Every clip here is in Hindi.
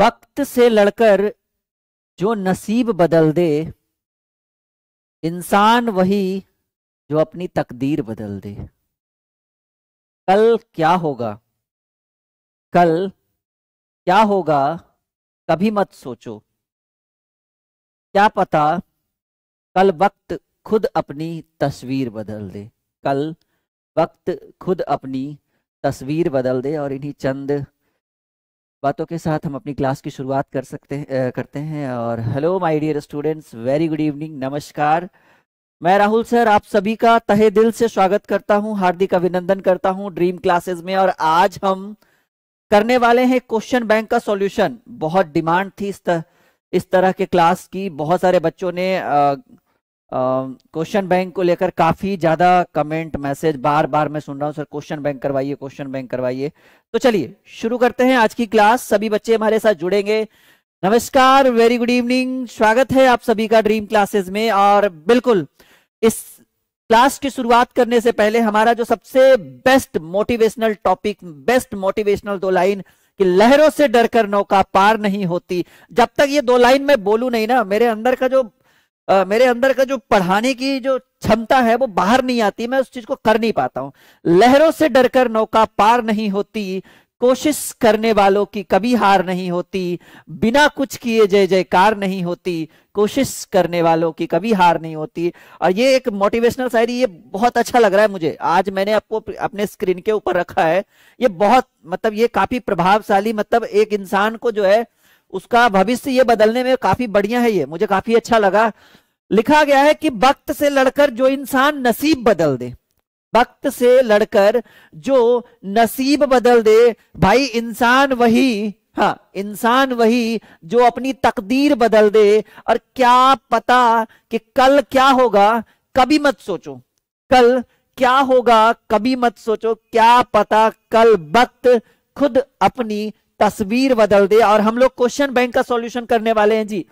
वक्त से लड़कर जो नसीब बदल दे इंसान वही जो अपनी तकदीर बदल दे कल क्या होगा कल क्या होगा कभी मत सोचो क्या पता कल वक्त खुद अपनी तस्वीर बदल दे कल वक्त खुद अपनी तस्वीर बदल दे और इन्हीं चंद बातों के साथ हम अपनी क्लास की शुरुआत कर सकते हैं करते हैं और hello my dear students very good evening नमस्कार मैं राहुल सर आप सभी का तहे दिल से स्वागत करता हूं हार्दिक अभिनंदन करता हूं ड्रीम क्लासेस में और आज हम करने वाले हैं क्वेश्चन बैंक का सॉल्यूशन बहुत डिमांड थी इस, तर, इस तरह के क्लास की बहुत सारे बच्चों ने आ, क्वेश्चन uh, बैंक को लेकर काफी ज्यादा कमेंट मैसेज बार बार मैं सुन रहा हूँ सर क्वेश्चन बैंक करवाइए क्वेश्चन बैंक करवाइए तो चलिए शुरू करते हैं आज की क्लास सभी बच्चे हमारे साथ जुड़ेंगे नमस्कार वेरी गुड इवनिंग स्वागत है आप सभी का ड्रीम क्लासेस में और बिल्कुल इस क्लास की शुरुआत करने से पहले हमारा जो सबसे best motivational topic best motivational दो लाइन कि लहरों से डरकर नौका पार नहीं होती जब तक ये दो लाइन मैं बोलू नहीं ना मेरे अंदर का जो मेरे अंदर का जो पढ़ाने की जो क्षमता है वो बाहर नहीं आती मैं उस चीज को कर नहीं पाता हूं लहरों से डरकर नौका पार नहीं होती कोशिश करने वालों की कभी हार नहीं होती बिना कुछ किए जय जयकार नहीं होती कोशिश करने वालों की कभी हार नहीं होती और ये एक मोटिवेशनल शायरी ये बहुत अच्छा लग रहा है मुझे आज मैंने आपको अपने स्क्रीन के ऊपर रखा है ये बहुत मतलब ये काफी प्रभावशाली मतलब एक इंसान को जो है उसका भविष्य ये बदलने में काफी बढ़िया है ये मुझे काफी अच्छा लगा लिखा गया है कि वक्त से लड़कर जो इंसान नसीब बदल दे वक्त से लड़कर जो नसीब बदल दे भाई इंसान वही हाँ इंसान वही जो अपनी तकदीर बदल दे और क्या पता कि कल क्या होगा कभी मत सोचो कल क्या होगा कभी मत सोचो क्या पता कल वक्त खुद अपनी तस्वीर बदल दे और हम लोग क्वेश्चन बैंक का सॉल्यूशन करने वाले हैं जी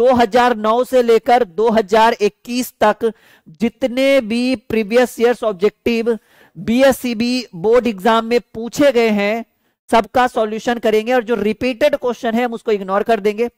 2009 से लेकर 2021 तक जितने भी previous years objective BSCB e board exam में पूछे गए हैं सबका सॉल्यूशन करेंगे और जो रिपीटेड क्वेश्चन है हम उसको इग्नोर कर देंगे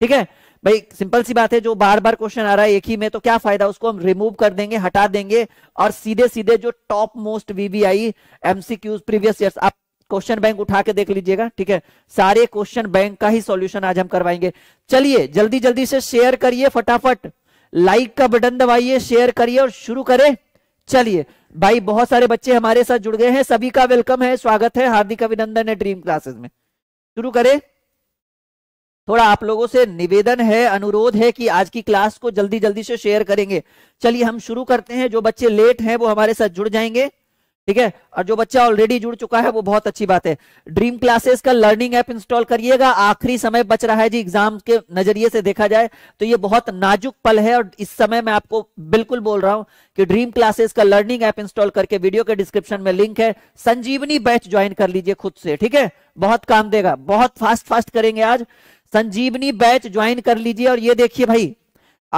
ठीक है भाई सिंपल सी बात है जो बार बार क्वेश्चन आ रहा है एक ही में तो क्या फायदा उसको हम रिमूव कर देंगे हटा देंगे और सीधे सीधे जो top most VVI MCQs previous years आप क्वेश्चन बैंक उठा के देख लीजिएगा ठीक है सारे क्वेश्चन बैंक का ही सॉल्यूशन आज हम करवाएंगे चलिए जल्दी जल्दी से शेयर करिए फटाफट लाइक का बटन दबाइए शेयर करिए और शुरू करें चलिए भाई बहुत सारे बच्चे हमारे साथ जुड़ गए हैं सभी का वेलकम है स्वागत है हार्दिक अभिनंदन है ड्रीम क्लासेस में शुरू करें थोड़ा आप लोगों से निवेदन है अनुरोध है कि आज की क्लास को जल्दी जल्दी से शेयर करेंगे चलिए हम शुरू करते हैं जो बच्चे लेट हैं वो हमारे साथ जुड़ जाएंगे ठीक है और जो बच्चा ऑलरेडी जुड़ चुका है वो बहुत अच्छी बात है ड्रीम क्लासेस का लर्निंग ऐप इंस्टॉल करिएगा आखिरी समय बच रहा है जी एग्जाम के नजरिए से देखा जाए तो ये बहुत नाजुक पल है और इस समय मैं आपको बिल्कुल बोल रहा हूं कि ड्रीम क्लासेस का लर्निंग ऐप इंस्टॉल करके वीडियो के डिस्क्रिप्शन में लिंक है संजीवनी बैच ज्वाइन कर लीजिए खुद से ठीक है बहुत काम देगा बहुत फास्ट फास्ट करेंगे आज संजीवनी बैच ज्वाइन कर लीजिए और ये देखिए भाई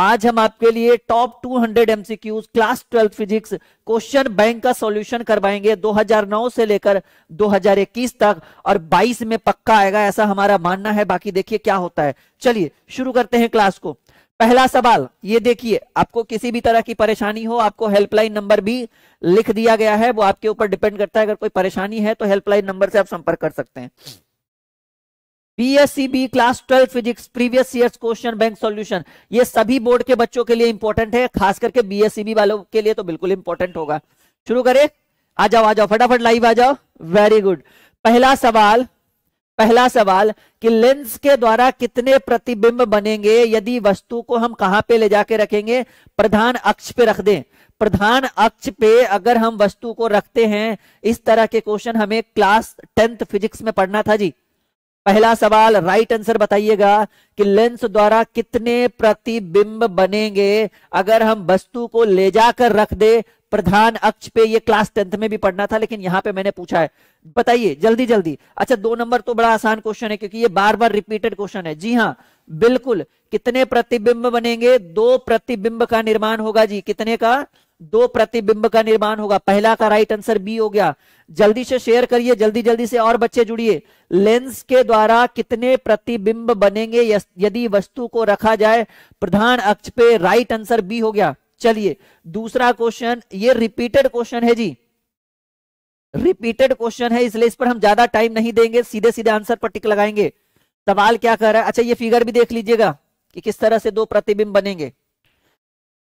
आज हम आपके लिए top 200 MCQs class twelfth physics question bank का सॉल्यूशन करवाएंगे 2009 से लेकर 2021 तक और 22 में पक्का आएगा ऐसा हमारा मानना है बाकी देखिए क्या होता है चलिए शुरू करते हैं क्लास को पहला सवाल ये देखिए आपको किसी भी तरह की परेशानी हो आपको हेल्पलाइन नंबर भी लिख दिया गया है वो आपके ऊपर डिपेंड करता है अगर कोई परेशानी है तो हेल्पलाइन नंबर से आप संपर्क कर सकते हैं PSCB class twelve physics previous year question bank solution ये सभी बोर्ड के बच्चों के लिए इंपॉर्टेंट है खास करके बीएससीबी e वालों के लिए तो बिल्कुल इंपॉर्टेंट होगा शुरू करें आ जाओ आ जाओ फटाफट लाइव आ जाओ वेरी गुड पहला सवाल पहला सवाल कि लेंस के द्वारा कितने प्रतिबिंब बनेंगे यदि वस्तु को हम कहां पे ले जाके रखेंगे प्रधान अक्ष पे रख दें प्रधान अक्ष पे अगर हम वस्तु को रखते हैं इस तरह के क्वेश्चन हमें क्लास टेंथ फिजिक्स में पढ़ना था जी पहला सवाल राइट आंसर बताइएगा कि लेंस द्वारा कितने प्रतिबिंब बनेंगे अगर हम वस्तु को ले जाकर रख दे प्रधान अक्ष पे ये क्लास टेंथ में भी पढ़ना था लेकिन यहां पे मैंने पूछा है बताइए जल्दी जल्दी अच्छा दो नंबर तो बड़ा आसान क्वेश्चन है क्योंकि ये बार बार रिपीटेड क्वेश्चन है जी हाँ बिल्कुल कितने प्रतिबिंब बनेंगे दो प्रतिबिंब का निर्माण होगा जी कितने का दो प्रतिबिंब का निर्माण होगा पहला का राइट आंसर बी हो गया जल्दी से शेयर करिए जल्दी जल्दी से और बच्चे जुड़िए लेंस के द्वारा कितने प्रतिबिंब बनेंगे यदि वस्तु को रखा जाए प्रधान अक्ष पे राइट आंसर बी हो गया चलिए दूसरा क्वेश्चन ये रिपीटेड क्वेश्चन है जी रिपीटेड क्वेश्चन है इसलिए इस पर हम ज्यादा टाइम नहीं देंगे सीधे सीधे आंसर पर टिक लगाएंगे सवाल क्या कर रहा है अच्छा ये फिगर भी देख लीजिएगा कि किस तरह से दो प्रतिबिंब बनेंगे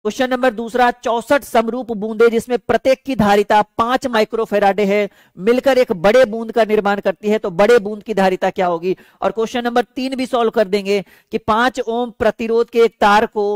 क्वेश्चन नंबर दूसरा चौसठ समरूप बूंदे जिसमें प्रत्येक की धारिता पांच माइक्रोफेराडे है मिलकर एक बड़े बूंद का निर्माण करती है तो बड़े बूंद की धारिता क्या होगी और क्वेश्चन नंबर तीन भी सॉल्व कर देंगे कि पांच ओम प्रतिरोध के एक तार को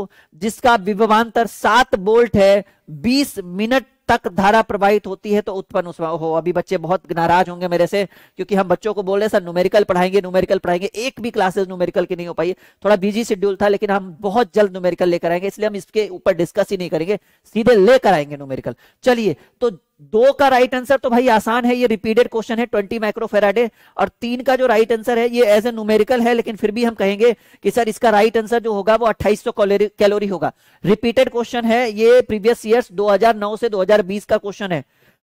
जिसका विभवान्तर सात बोल्ट है बीस मिनट तक धारा प्रवाहित होती है तो उत्पन्न उसमें हो अभी बच्चे बहुत नाराज होंगे मेरे से क्योंकि हम बच्चों को बोल रहे सर न्यूमेरिकल पढ़ाएंगे न्यूमेरिकल पढ़ाएंगे एक भी क्लासेस न्यूमेरिकल की नहीं हो पाई थोड़ा बिजी शेड्यूल था लेकिन हम बहुत जल्द न्यूमेरिकल लेकर आएंगे इसलिए हम इसके ऊपर डिस्कस ही नहीं करेंगे सीधे लेकर आएंगे न्यूमेरिकल चलिए तो दो का राइट आंसर तो भाई आसान है ये रिपीटेड क्वेश्चन है ट्वेंटी माइक्रोफेराडे और तीन का जो राइट आंसर है ये एज ए न्यूमेरिकल है लेकिन फिर भी हम कहेंगे कि सर इसका राइट आंसर जो होगा वो अट्ठाईस कैलोरी होगा रिपीटेड क्वेश्चन है ये प्रीवियस ईयर्स 2009 से 2020 का क्वेश्चन है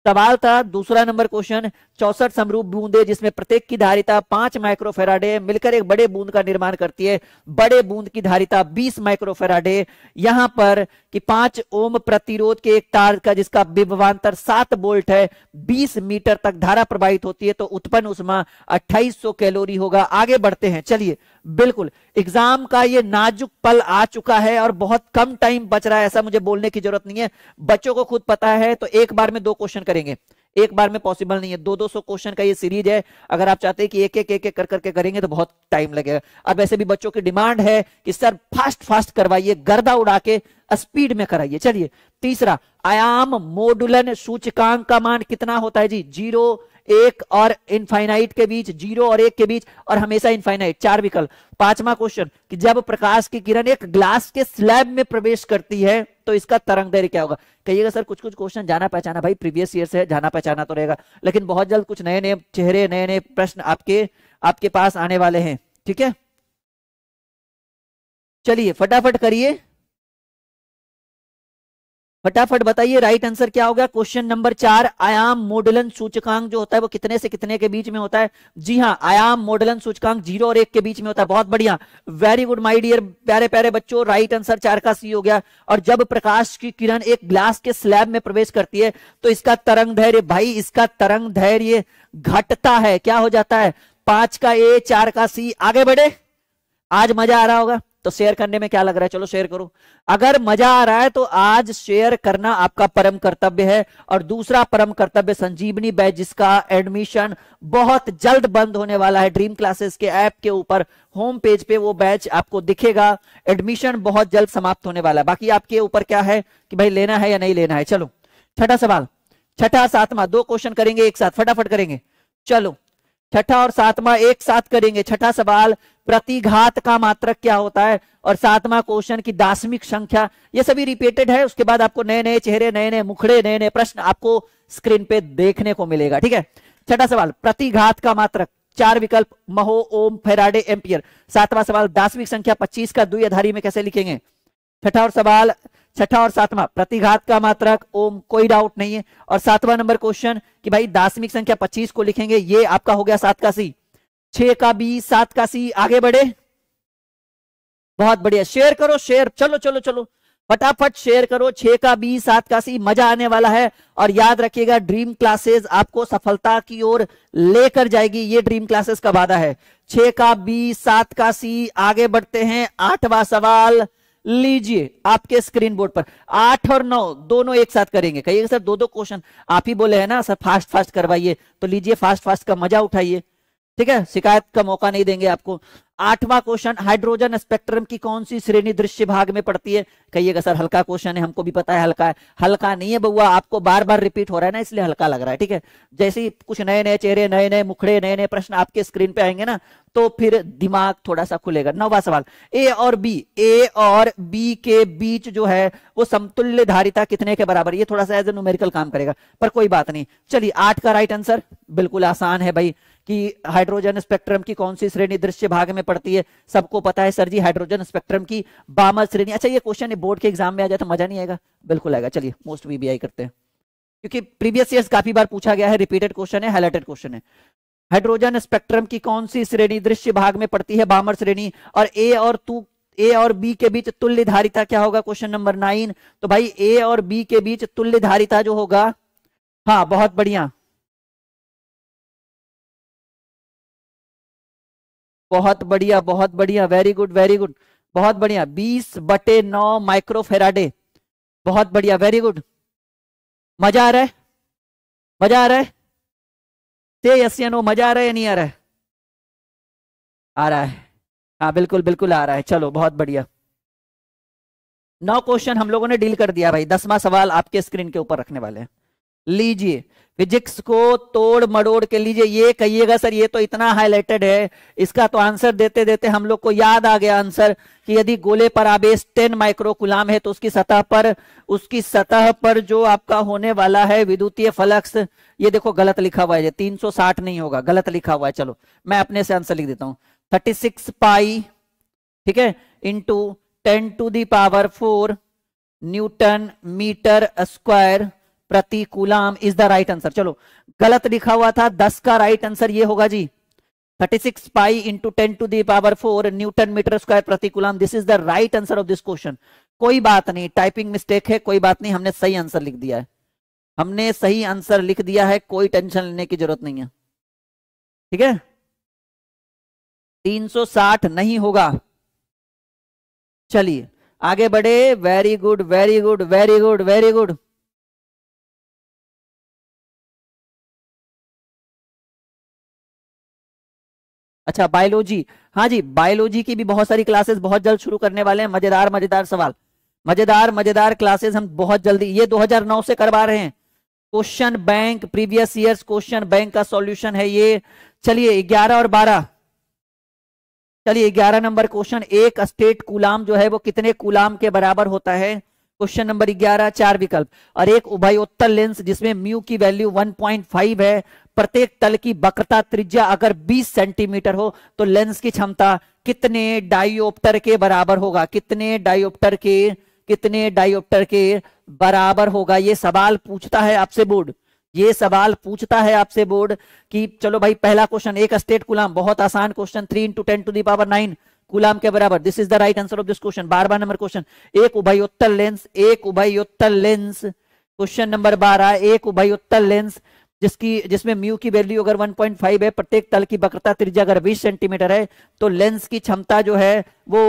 सवाल था दूसरा नंबर क्वेश्चन चौसठ समरूप बूंदे जिसमें प्रत्येक की धारिता पांच माइक्रोफेराडे मिलकर एक बड़े बूंद का निर्माण करती है बड़े बूंद की धारिता बीस माइक्रोफेराडे यहां पर कि पांच ओम प्रतिरोध के एक तार का जिसका विभवांतर सात बोल्ट है बीस मीटर तक धारा प्रवाहित होती है तो उत्पन्न उसमा अट्ठाईस कैलोरी होगा आगे बढ़ते हैं चलिए बिल्कुल एग्जाम का ये नाजुक पल आ चुका है और बहुत कम टाइम बच रहा है ऐसा मुझे बोलने की जरूरत नहीं है बच्चों को खुद पता है तो एक बार में दो क्वेश्चन करेंगे एक बार में पॉसिबल नहीं है दो दो सौ क्वेश्चन का ये सीरीज है अगर आप चाहते हैं कि एक एक एक एक कर करके करेंगे तो बहुत टाइम लगेगा अब वैसे भी बच्चों की डिमांड है कि सर फास्ट फास्ट करवाइए गर्दा उड़ा के स्पीड में कराइए चलिए तीसरा आयाम मोडुलन सूचकांक का मान कितना होता है जी जीरो एक और इनफाइनाइट के बीच जीरो और एक के बीच और हमेशा इनफाइनाइट चार विकल्प पांचवा क्वेश्चन कि जब प्रकाश की किरण एक ग्लास के स्लैब में प्रवेश करती है तो इसका तरंग दैर्य क्या होगा कहिएगा सर कुछ कुछ क्वेश्चन जाना पहचाना भाई प्रीवियस ईयर से जाना पहचाना तो रहेगा लेकिन बहुत जल्द कुछ नए नए चेहरे नए नए प्रश्न आपके आपके पास आने वाले हैं ठीक है चलिए फटाफट करिए फटाफट बताइए राइट आंसर क्या होगा क्वेश्चन नंबर चार आयाम मोडलन सूचकांक जो होता है वो कितने से कितने के बीच में होता है जी हाँ आयाम मोडलन सूचकांक जीरो और एक के बीच में होता है बहुत बढ़िया वेरी गुड माई डियर प्यारे प्यारे बच्चों राइट आंसर चार का सी हो गया और जब प्रकाश की किरण एक ग्लास के स्लैब में प्रवेश करती है तो इसका तरंग धैर्य भाई इसका तरंग धैर्य घटता है क्या हो जाता है पांच का ए चार का सी आगे बढ़े आज मजा आ रहा होगा तो शेयर करने में क्या लग रहा है चलो शेयर करो अगर मजा आ रहा है तो आज शेयर करना आपका परम कर्तव्य है और दूसरा परम कर्तव्य संजीवनी बैच जिसका एडमिशन बहुत जल्द बंद होने वाला है ड्रीम क्लासेस के ऐप के ऊपर होम पेज पे वो बैच आपको दिखेगा एडमिशन बहुत जल्द समाप्त होने वाला है बाकी आपके ऊपर क्या है कि भाई लेना है या नहीं लेना है चलो छठा सवाल छठा सातवा दो क्वेश्चन करेंगे एक साथ फटाफट करेंगे चलो छठा और सातवां एक साथ करेंगे छठा सवाल प्रतिघात का मात्रक क्या होता है और सातवां क्वेश्चन की दासमिक संख्या ये सभी रिपीटेड है उसके बाद आपको नए नए चेहरे नए नए मुखड़े नए नए प्रश्न आपको स्क्रीन पे देखने को मिलेगा ठीक है छठा सवाल प्रतिघात का मात्रक चार विकल्प महो ओम फेराडे एम्पियर सातवां सवाल दासमिक संख्या 25 का दुई आधारी में कैसे लिखेंगे छठा और सवाल छठा और सातवां प्रतिघात का मात्रक ओम कोई डाउट नहीं है और सातवां नंबर क्वेश्चन कि भाई दासमिक संख्या पच्चीस को लिखेंगे ये आपका हो गया सात का सी छे का बी सात का सी आगे बढ़े बहुत बढ़िया शेयर करो शेयर चलो चलो चलो फटाफट शेयर करो छे का बी सात का सी मजा आने वाला है और याद रखिएगा ड्रीम क्लासेस आपको सफलता की ओर लेकर जाएगी ये ड्रीम क्लासेस का वादा है छे का बी सात का सी आगे बढ़ते हैं आठवां सवाल लीजिए आपके स्क्रीन बोर्ड पर आठ और नौ दोनों एक साथ करेंगे कहिएगा सर दो दो क्वेश्चन आप ही बोले हैं ना सर फास्ट फास्ट करवाइए तो लीजिए फास्ट फास्ट का मजा उठाइए ठीक है शिकायत का मौका नहीं देंगे आपको आठवां क्वेश्चन हाइड्रोजन स्पेक्ट्रम की कौन सी श्रेणी दृश्य भाग में पड़ती है कहिएगा सर हल्का क्वेश्चन है हमको भी पता है हल्का है हल्का नहीं है बउआ आपको बार बार रिपीट हो रहा है ना इसलिए हल्का लग रहा है ठीक है जैसे ही कुछ नए नए चेहरे नए नए मुखड़े नए नए प्रश्न आपके स्क्रीन पे आएंगे ना तो फिर दिमाग थोड़ा सा खुलेगा नौवा सवाल ए और बी ए और बी के बीच जो है वो समतुल्य धारिता कितने के बराबर ये थोड़ा सा एज ए न्यूमेरिकल काम करेगा पर कोई बात नहीं चलिए आठ का राइट आंसर बिल्कुल आसान है भाई कि हाइड्रोजन स्पेक्ट्रम की कौन सी श्रेणी दृश्य भाग में पड़ती है सबको पता है सर जी हाइड्रोजन स्पेक्ट्रम की बामल श्रेणी अच्छा ये क्वेश्चन बोर्ड के एग्जाम में आ जाए तो मजा नहीं आएगा बिल्कुल आएगा चलिए मोस्ट वीबीआई करते हैं क्योंकि प्रीवियस ईयर काफी बार पूछा गया है रिपीटेड क्वेश्चन है हाईलाइटेड क्वेश्चन है हाइड्रोजन स्पेक्ट्रम की कौन सी श्रेणी दृश्य भाग में पड़ती है बामर श्रेणी और ए और तू ए और बी के बीच तुल्य धारिता क्या होगा क्वेश्चन नंबर नाइन तो भाई ए और बी के बीच तुल्य धारिता जो होगा हाँ बहुत बढ़िया बहुत बढ़िया बहुत बढ़िया वेरी गुड वेरी गुड बहुत बढ़िया बीस बटे नौ माइक्रो फेराडे बहुत बढ़िया वेरी गुड मजा आ रहा है मजा आ रहा है ते यस या नो मजा आ रहा है नहीं आ रहा है आ रहा है हाँ बिल्कुल बिल्कुल आ रहा है चलो बहुत बढ़िया नौ क्वेश्चन हम लोगों ने डील कर दिया भाई दसवां सवाल आपके स्क्रीन के ऊपर रखने वाले हैं लीजिए फिजिक्स को तोड़ मड़ोड़ के लीजिए ये कहिएगा सर ये तो इतना हाईलाइटेड है इसका तो आंसर देते देते हम लोग को याद आ गया आंसर कि यदि गोले पर आवेश 10 माइक्रोकुलाम है तो उसकी सतह पर उसकी सतह पर जो आपका होने वाला है विद्युतीय फलक्स ये देखो गलत लिखा हुआ है तीन सौ साठ नहीं होगा गलत लिखा हुआ है चलो मैं अपने से आंसर लिख देता हूं थर्टी सिक्स पाई ठीक है into ten to the power four newton metre square प्रतिकूलाम इज द राइट आंसर चलो गलत लिखा हुआ था दस का राइट आंसर ये होगा जी 36 pi into ten to the power four newton metre square प्रतिकूलाम this is the right answer of this question कोई बात नहीं टाइपिंग मिस्टेक है कोई बात नहीं हमने सही आंसर लिख दिया है हमने सही आंसर लिख दिया है कोई टेंशन लेने की जरूरत नहीं है ठीक है 360 नहीं होगा चलिए आगे बढ़े very good very good very good very good अच्छा बायोलॉजी हाँ जी बायोलॉजी की भी बहुत सारी क्लासेस बहुत जल्द शुरू करने वाले हैं मजेदार मजेदार सवाल मजेदार मजेदार क्लासेस हम बहुत जल्दी ये 2009 से करवा रहे हैं question bank previous year question bank का सॉल्यूशन है ये चलिए 11 और 12 चलिए 11 नंबर क्वेश्चन एक स्टेट कुलाम जो है वो कितने कुलाम के बराबर होता है क्वेश्चन नंबर 11 चार विकल्प और एक उभयोत्तर लेंस जिसमें म्यू की वैल्यू 1.5 है प्रत्येक तल की वक्रता त्रिज्या अगर 20 सेंटीमीटर हो तो लेंस की क्षमता कितने डायोप्टर के बराबर होगा कितने डायोप्टर के कितने डायोप्टर के बराबर होगा ये सवाल पूछता है आपसे बोर्ड ये सवाल पूछता है आपसे बोर्ड कि चलो भाई पहला क्वेश्चन एक स्टेट कुलाम बहुत आसान question three into ten to the power nine coulomb के बराबर this is the right answer of this question बार बार नंबर क्वेश्चन एक उभयोत्तर लेंस एक उभयोत्तर लेंस क्वेश्चन नंबर बारह एक उभयोत्तर लेंस जिसकी जिसमें म्यू की वैल्यू अगर 1.5 है प्रत्येक तल की वक्रता त्रिज्या अगर 20 सेंटीमीटर है तो लेंस की क्षमता जो है वो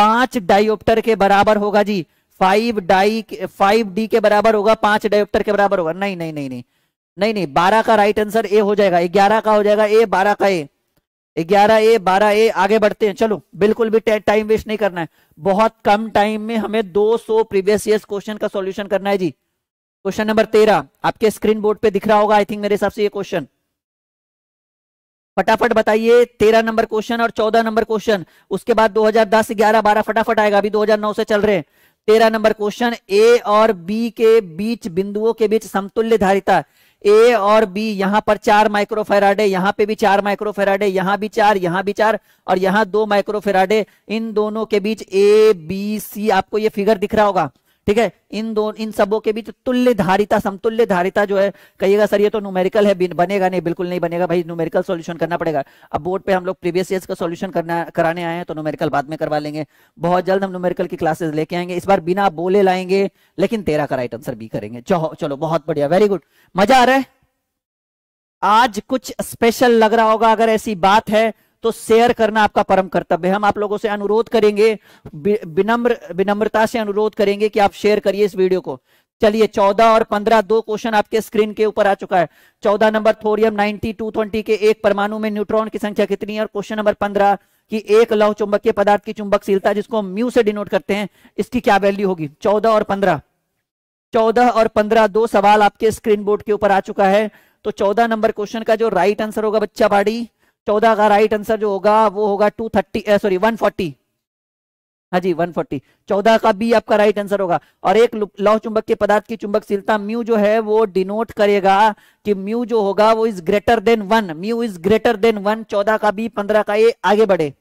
पांच डायोप्टर के बराबर होगा जी फाइव डाई फाइव डी के बराबर होगा पांच डायोप्टर के बराबर होगा नहीं नहीं नहीं नहीं नहीं नहीं बारह का राइट आंसर ए हो जाएगा ग्यारह का हो जाएगा ए बारह का ए ग्यारह ए बारह ए आगे बढ़ते हैं चलो बिल्कुल भी टाइम वेस्ट नहीं करना है बहुत कम टाइम में हमें 200 प्रीवियस ईयर क्वेश्चन का सॉल्यूशन करना है जी क्वेश्चन नंबर तेरह आपके स्क्रीन बोर्ड पे दिख रहा होगा आई थिंक मेरे हिसाब से ये क्वेश्चन फटाफट बताइए तेरह नंबर क्वेश्चन और चौदह नंबर क्वेश्चन उसके बाद दो दस ग्यारह बारह फटाफट आएगा अभी नौ से चल रहे हैं तेरह नंबर क्वेश्चन ए और बी के बीच बिंदुओं के बीच समतुल्य धारिता ए और बी यहां पर चार माइक्रोफेराडे यहां पे भी चार माइक्रोफेराडे यहां भी चार यहां भी चार और यहां दो माइक्रोफेराडे इन दोनों के बीच ए बी सी आपको ये फिगर दिख रहा होगा ठीक है इन दो इन सबों के बीच तुल्य धारिता समतुल्य धारिता जो है कहिएगा सर ये तो न्यूमेरिकल है बनेगा नहीं बिल्कुल नहीं बनेगा भाई न्यूमेरिकल सॉल्यूशन करना पड़ेगा अब बोर्ड पे हम लोग प्रीवियस ईयर का सॉल्यूशन करना कराने आए हैं तो न्यूमेरिकल बाद में करवा लेंगे बहुत जल्द हम न्यूमेरिकल की क्लासेस लेके आएंगे इस बार बिना बोले लाएंगे लेकिन तेरह का राइट आंसर भी करेंगे चलो बहुत बढ़िया वेरी गुड मजा आ रहा है आज कुछ स्पेशल लग रहा होगा अगर ऐसी बात है तो शेयर करना आपका परम कर्तव्य हम आप लोगों से अनुरोध करेंगे विनम्र विनम्रता से अनुरोध करेंगे कि आप शेयर करिए इस वीडियो को चलिए चौदह और पंद्रह दो क्वेश्चन आपके स्क्रीन के ऊपर आ चुका है चौदह number thorium ninety two twenty के एक परमाणु में न्यूट्रॉन की संख्या कितनी है और क्वेश्चन नंबर पंद्रह कि एक लौह चुंबकीय पदार्थ की चुंबकशीलता जिसको हम म्यू से डिनोट करते हैं इसकी क्या वैल्यू होगी चौदह और पंद्रह चौदह और पंद्रह दो सवाल आपके स्क्रीन बोर्ड के ऊपर आ चुका है तो चौदह नंबर क्वेश्चन का जो राइट आंसर होगा बच्चा बाड़ी चौदह का राइट आंसर जो होगा वो होगा two thirty sorry one forty हाँ जी 140 चौदह का बी आपका राइट आंसर होगा और एक लौह चुंबक के पदार्थ की चुंबकशीलता म्यू जो है वो डिनोट करेगा कि म्यू जो होगा वो is greater than one mu is greater than one चौदह का बी पंद्रह का ए आगे बढ़े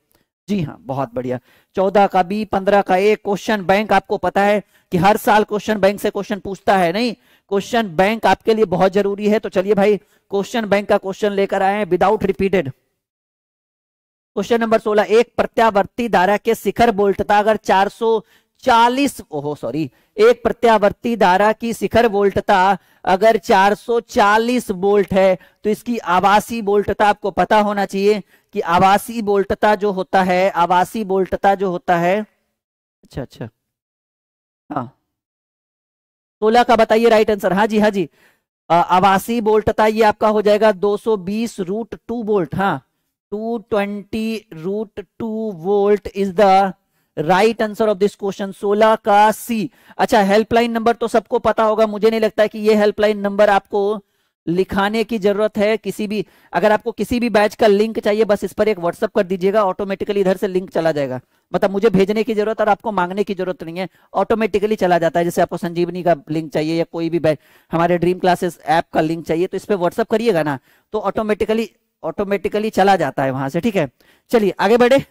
जी हाँ बहुत बढ़िया चौदह का बी पंद्रह का ए क्वेश्चन बैंक आपको पता है कि हर साल क्वेश्चन बैंक से क्वेश्चन पूछता है नहीं क्वेश्चन बैंक आपके लिए बहुत जरूरी है तो चलिए भाई क्वेश्चन बैंक का क्वेश्चन लेकर आए हैं विदाउट रिपीटेड क्वेश्चन नंबर 16 एक प्रत्यावर्ती धारा के शिखर वोल्टता अगर 440 ओहो सॉरी एक प्रत्यावर्ती धारा की शिखर वोल्टता अगर 440 वोल्ट है तो इसकी आवासी वोल्टता आपको पता होना चाहिए कि आवासी वोल्टता जो होता है आवासी वोल्टता जो होता है अच्छा अच्छा हाँ सोलह का बताइए राइट आंसर हाँ जी हाँ जी आवासी वोल्टता ये आपका हो जाएगा 220 रूट टू वोल्ट हाँ 220 root two volt is the right answer of this question 16 का सी अच्छा हेल्पलाइन नंबर तो सबको पता होगा मुझे नहीं लगता कि ये हेल्पलाइन नंबर आपको लिखाने की जरूरत है किसी भी अगर आपको किसी भी बैच का लिंक चाहिए बस इस पर एक व्हाट्सअप कर दीजिएगा ऑटोमेटिकली इधर से लिंक चला जाएगा मतलब मुझे भेजने की जरूरत और आपको मांगने की जरूरत नहीं है ऑटोमेटिकली चला जाता है जैसे आपको संजीवनी का लिंक चाहिए या कोई भी बैच हमारे ड्रीम क्लासेस ऐप का लिंक चाहिए तो इस पर व्हाट्सअप करिएगा ना तो ऑटोमेटिकली ऑटोमेटिकली चला जाता है वहां से ठीक है चलिए आगे बढ़े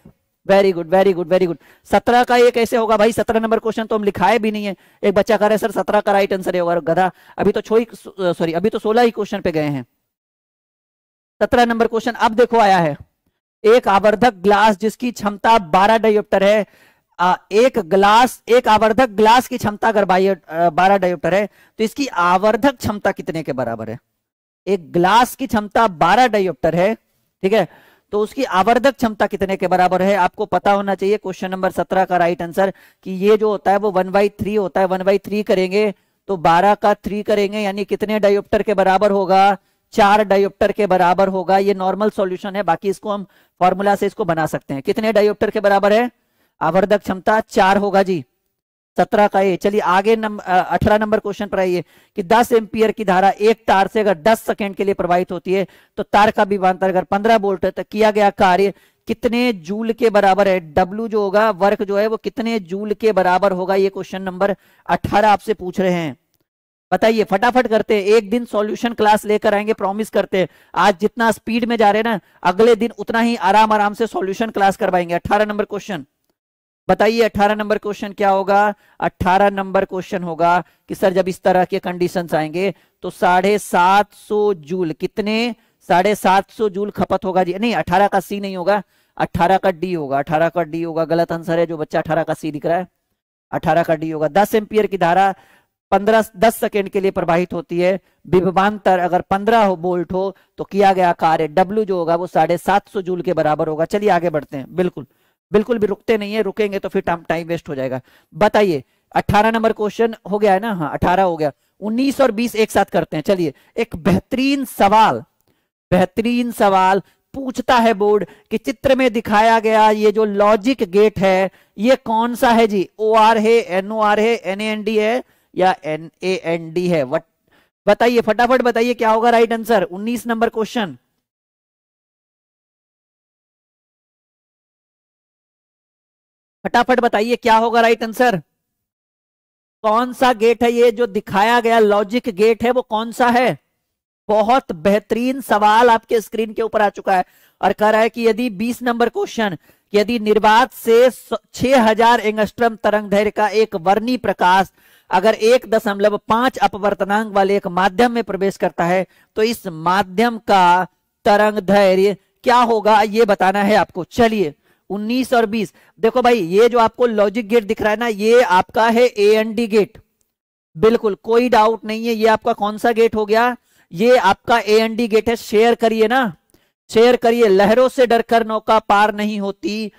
very good very good very good सत्रह का ये कैसे होगा भाई सत्रह नंबर क्वेश्चन तो हम लिखाए भी नहीं है एक बच्चा कह रहा है सर सत्रह का राइट आंसर होगा गधा अभी तो छो सॉरी अभी तो सोलह ही क्वेश्चन पे गए हैं सत्रह नंबर क्वेश्चन अब देखो आया है एक आवर्धक ग्लास जिसकी क्षमता बारह डायोप्टर है आ, एक ग्लास एक आवर्धक ग्लास की क्षमता अगर बारह डायोप्टर है तो इसकी आवर्धक क्षमता कितने के बराबर है एक ग्लास की क्षमता 12 डायोप्टर है ठीक है तो उसकी आवर्धक क्षमता कितने के बराबर है आपको पता होना चाहिए क्वेश्चन नंबर सत्रह का राइट आंसर कि ये जो होता है वो वन बाई थ्री होता है वन बाई थ्री करेंगे तो बारह का थ्री करेंगे यानी कितने डायोप्टर के बराबर होगा चार डायोप्टर के बराबर होगा ये नॉर्मल सॉल्यूशन है बाकी इसको हम फॉर्मूला से इसको बना सकते हैं कितने डायोप्टर के बराबर है आवर्धक क्षमता चार होगा जी सत्रह का ये चलिए आगे अठारह नंबर क्वेश्चन पर आइए कि दस एम्पियर की धारा एक तार से अगर दस सेकेंड के लिए प्रवाहित होती है तो तार का विभांतर अगर पंद्रह बोल्ट है तो किया गया कार्य कितने जूल के बराबर है डब्ल्यू जो होगा वर्क जो है वो कितने जूल के बराबर होगा ये क्वेश्चन नंबर अठारह आपसे पूछ रहे हैं बताइए फटाफट करते हैं एक दिन सॉल्यूशन क्लास लेकर आएंगे प्रॉमिस करते हैं आज जितना स्पीड में जा रहे हैं ना अगले दिन उतना ही आराम आराम से सॉल्यूशन क्लास करवाएंगे अठारह नंबर क्वेश्चन बताइए अठारह नंबर क्वेश्चन क्या होगा अठारह नंबर क्वेश्चन होगा कि सर जब इस तरह के कंडीशन आएंगे तो साढ़े सात सौ जूल कितने साढ़े सात सौ जूल खपत होगा जी नहीं अठारह का सी नहीं होगा अठारह का डी होगा अठारह का डी होगा गलत आंसर है जो बच्चा अठारह का सी दिख रहा है अठारह का डी होगा दस एम्पियर की धारा पंद्रह दस सेकेंड के लिए प्रवाहित होती है विभवान्तर अगर पंद्रह हो बोल्ट हो तो किया गया कार्य डब्ल्यू जो होगा वो साढ़े सात सौ जूल के बराबर होगा चलिए आगे बढ़ते हैं बिल्कुल बिल्कुल भी रुकते नहीं है रुकेंगे तो फिर टाइम वेस्ट हो जाएगा बताइए अट्ठारह नंबर क्वेश्चन हो गया है ना हाँ अठारह हो गया उन्नीस और बीस एक साथ करते हैं चलिए एक बेहतरीन सवाल बेहतरीन सवाल पूछता है बोर्ड कि चित्र में दिखाया गया ये जो लॉजिक गेट है ये कौन सा है जी ओ आर है एन ओ आर है एन ए एन डी है या एन ए एन डी है बताइए फटाफट बताइए क्या होगा राइट आंसर उन्नीस नंबर क्वेश्चन फटाफट बताइए क्या होगा राइट आंसर कौन सा गेट है ये जो दिखाया गया लॉजिक गेट है वो कौन सा है बहुत बेहतरीन सवाल आपके स्क्रीन के ऊपर आ चुका है और कह रहा है कि यदि 20 नंबर क्वेश्चन यदि निर्बाध से 6000 हजार एंगस्ट्रम तरंग धैर्य का एक वर्णी प्रकाश अगर एक दशमलव पांच अपवर्तनांक वाले एक माध्यम में प्रवेश करता है तो इस माध्यम का तरंग धैर्य क्या होगा ये बताना है आपको चलिए 19 और 20 देखो भाई ये जो आपको लॉजिक गेट दिख रहा है ना ये आपका है ए एन डी गेट बिल्कुल कोई डाउट नहीं है ये आपका कौन सा गेट हो गया ये आपका ए एन डी गेट है शेयर करिए ना शेयर करिए लहरों से डरकर नौका पार नहीं होती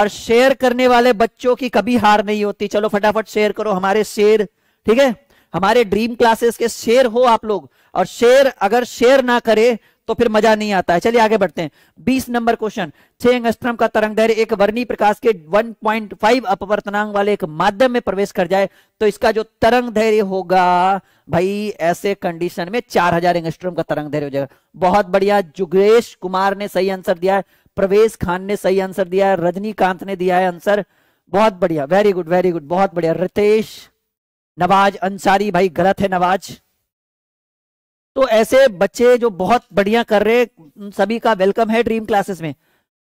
और शेयर करने वाले बच्चों की कभी हार नहीं होती चलो फटाफट शेयर करो हमारे शेयर ठीक है हमारे ड्रीम क्लासेस के शेयर हो आप लोग और शेयर अगर शेयर ना करे तो फिर मजा नहीं आता है चलिए आगे बढ़ते हैं बीस नंबर क्वेश्चन छह अंगस्ट्रम का तरंग दैर्य एक वर्णी प्रकाश के 1.5 अपवर्तनांग वाले एक माध्यम में प्रवेश कर जाए तो इसका जो तरंग धैर्य होगा भाई ऐसे कंडीशन में चार हजार एंगस्ट्रम का तरंग धैर्य हो जाएगा बहुत बढ़िया जुगेश कुमार ने सही आंसर दिया है प्रवेश खान ने सही आंसर दिया है रजनीकांत ने दिया है आंसर बहुत बढ़िया वेरी गुड वेरी गुड बहुत बढ़िया रितेश नवाज अंसारी भाई गलत है नवाज तो ऐसे बच्चे जो बहुत बढ़िया कर रहे हैं सभी का वेलकम है ड्रीम क्लासेस में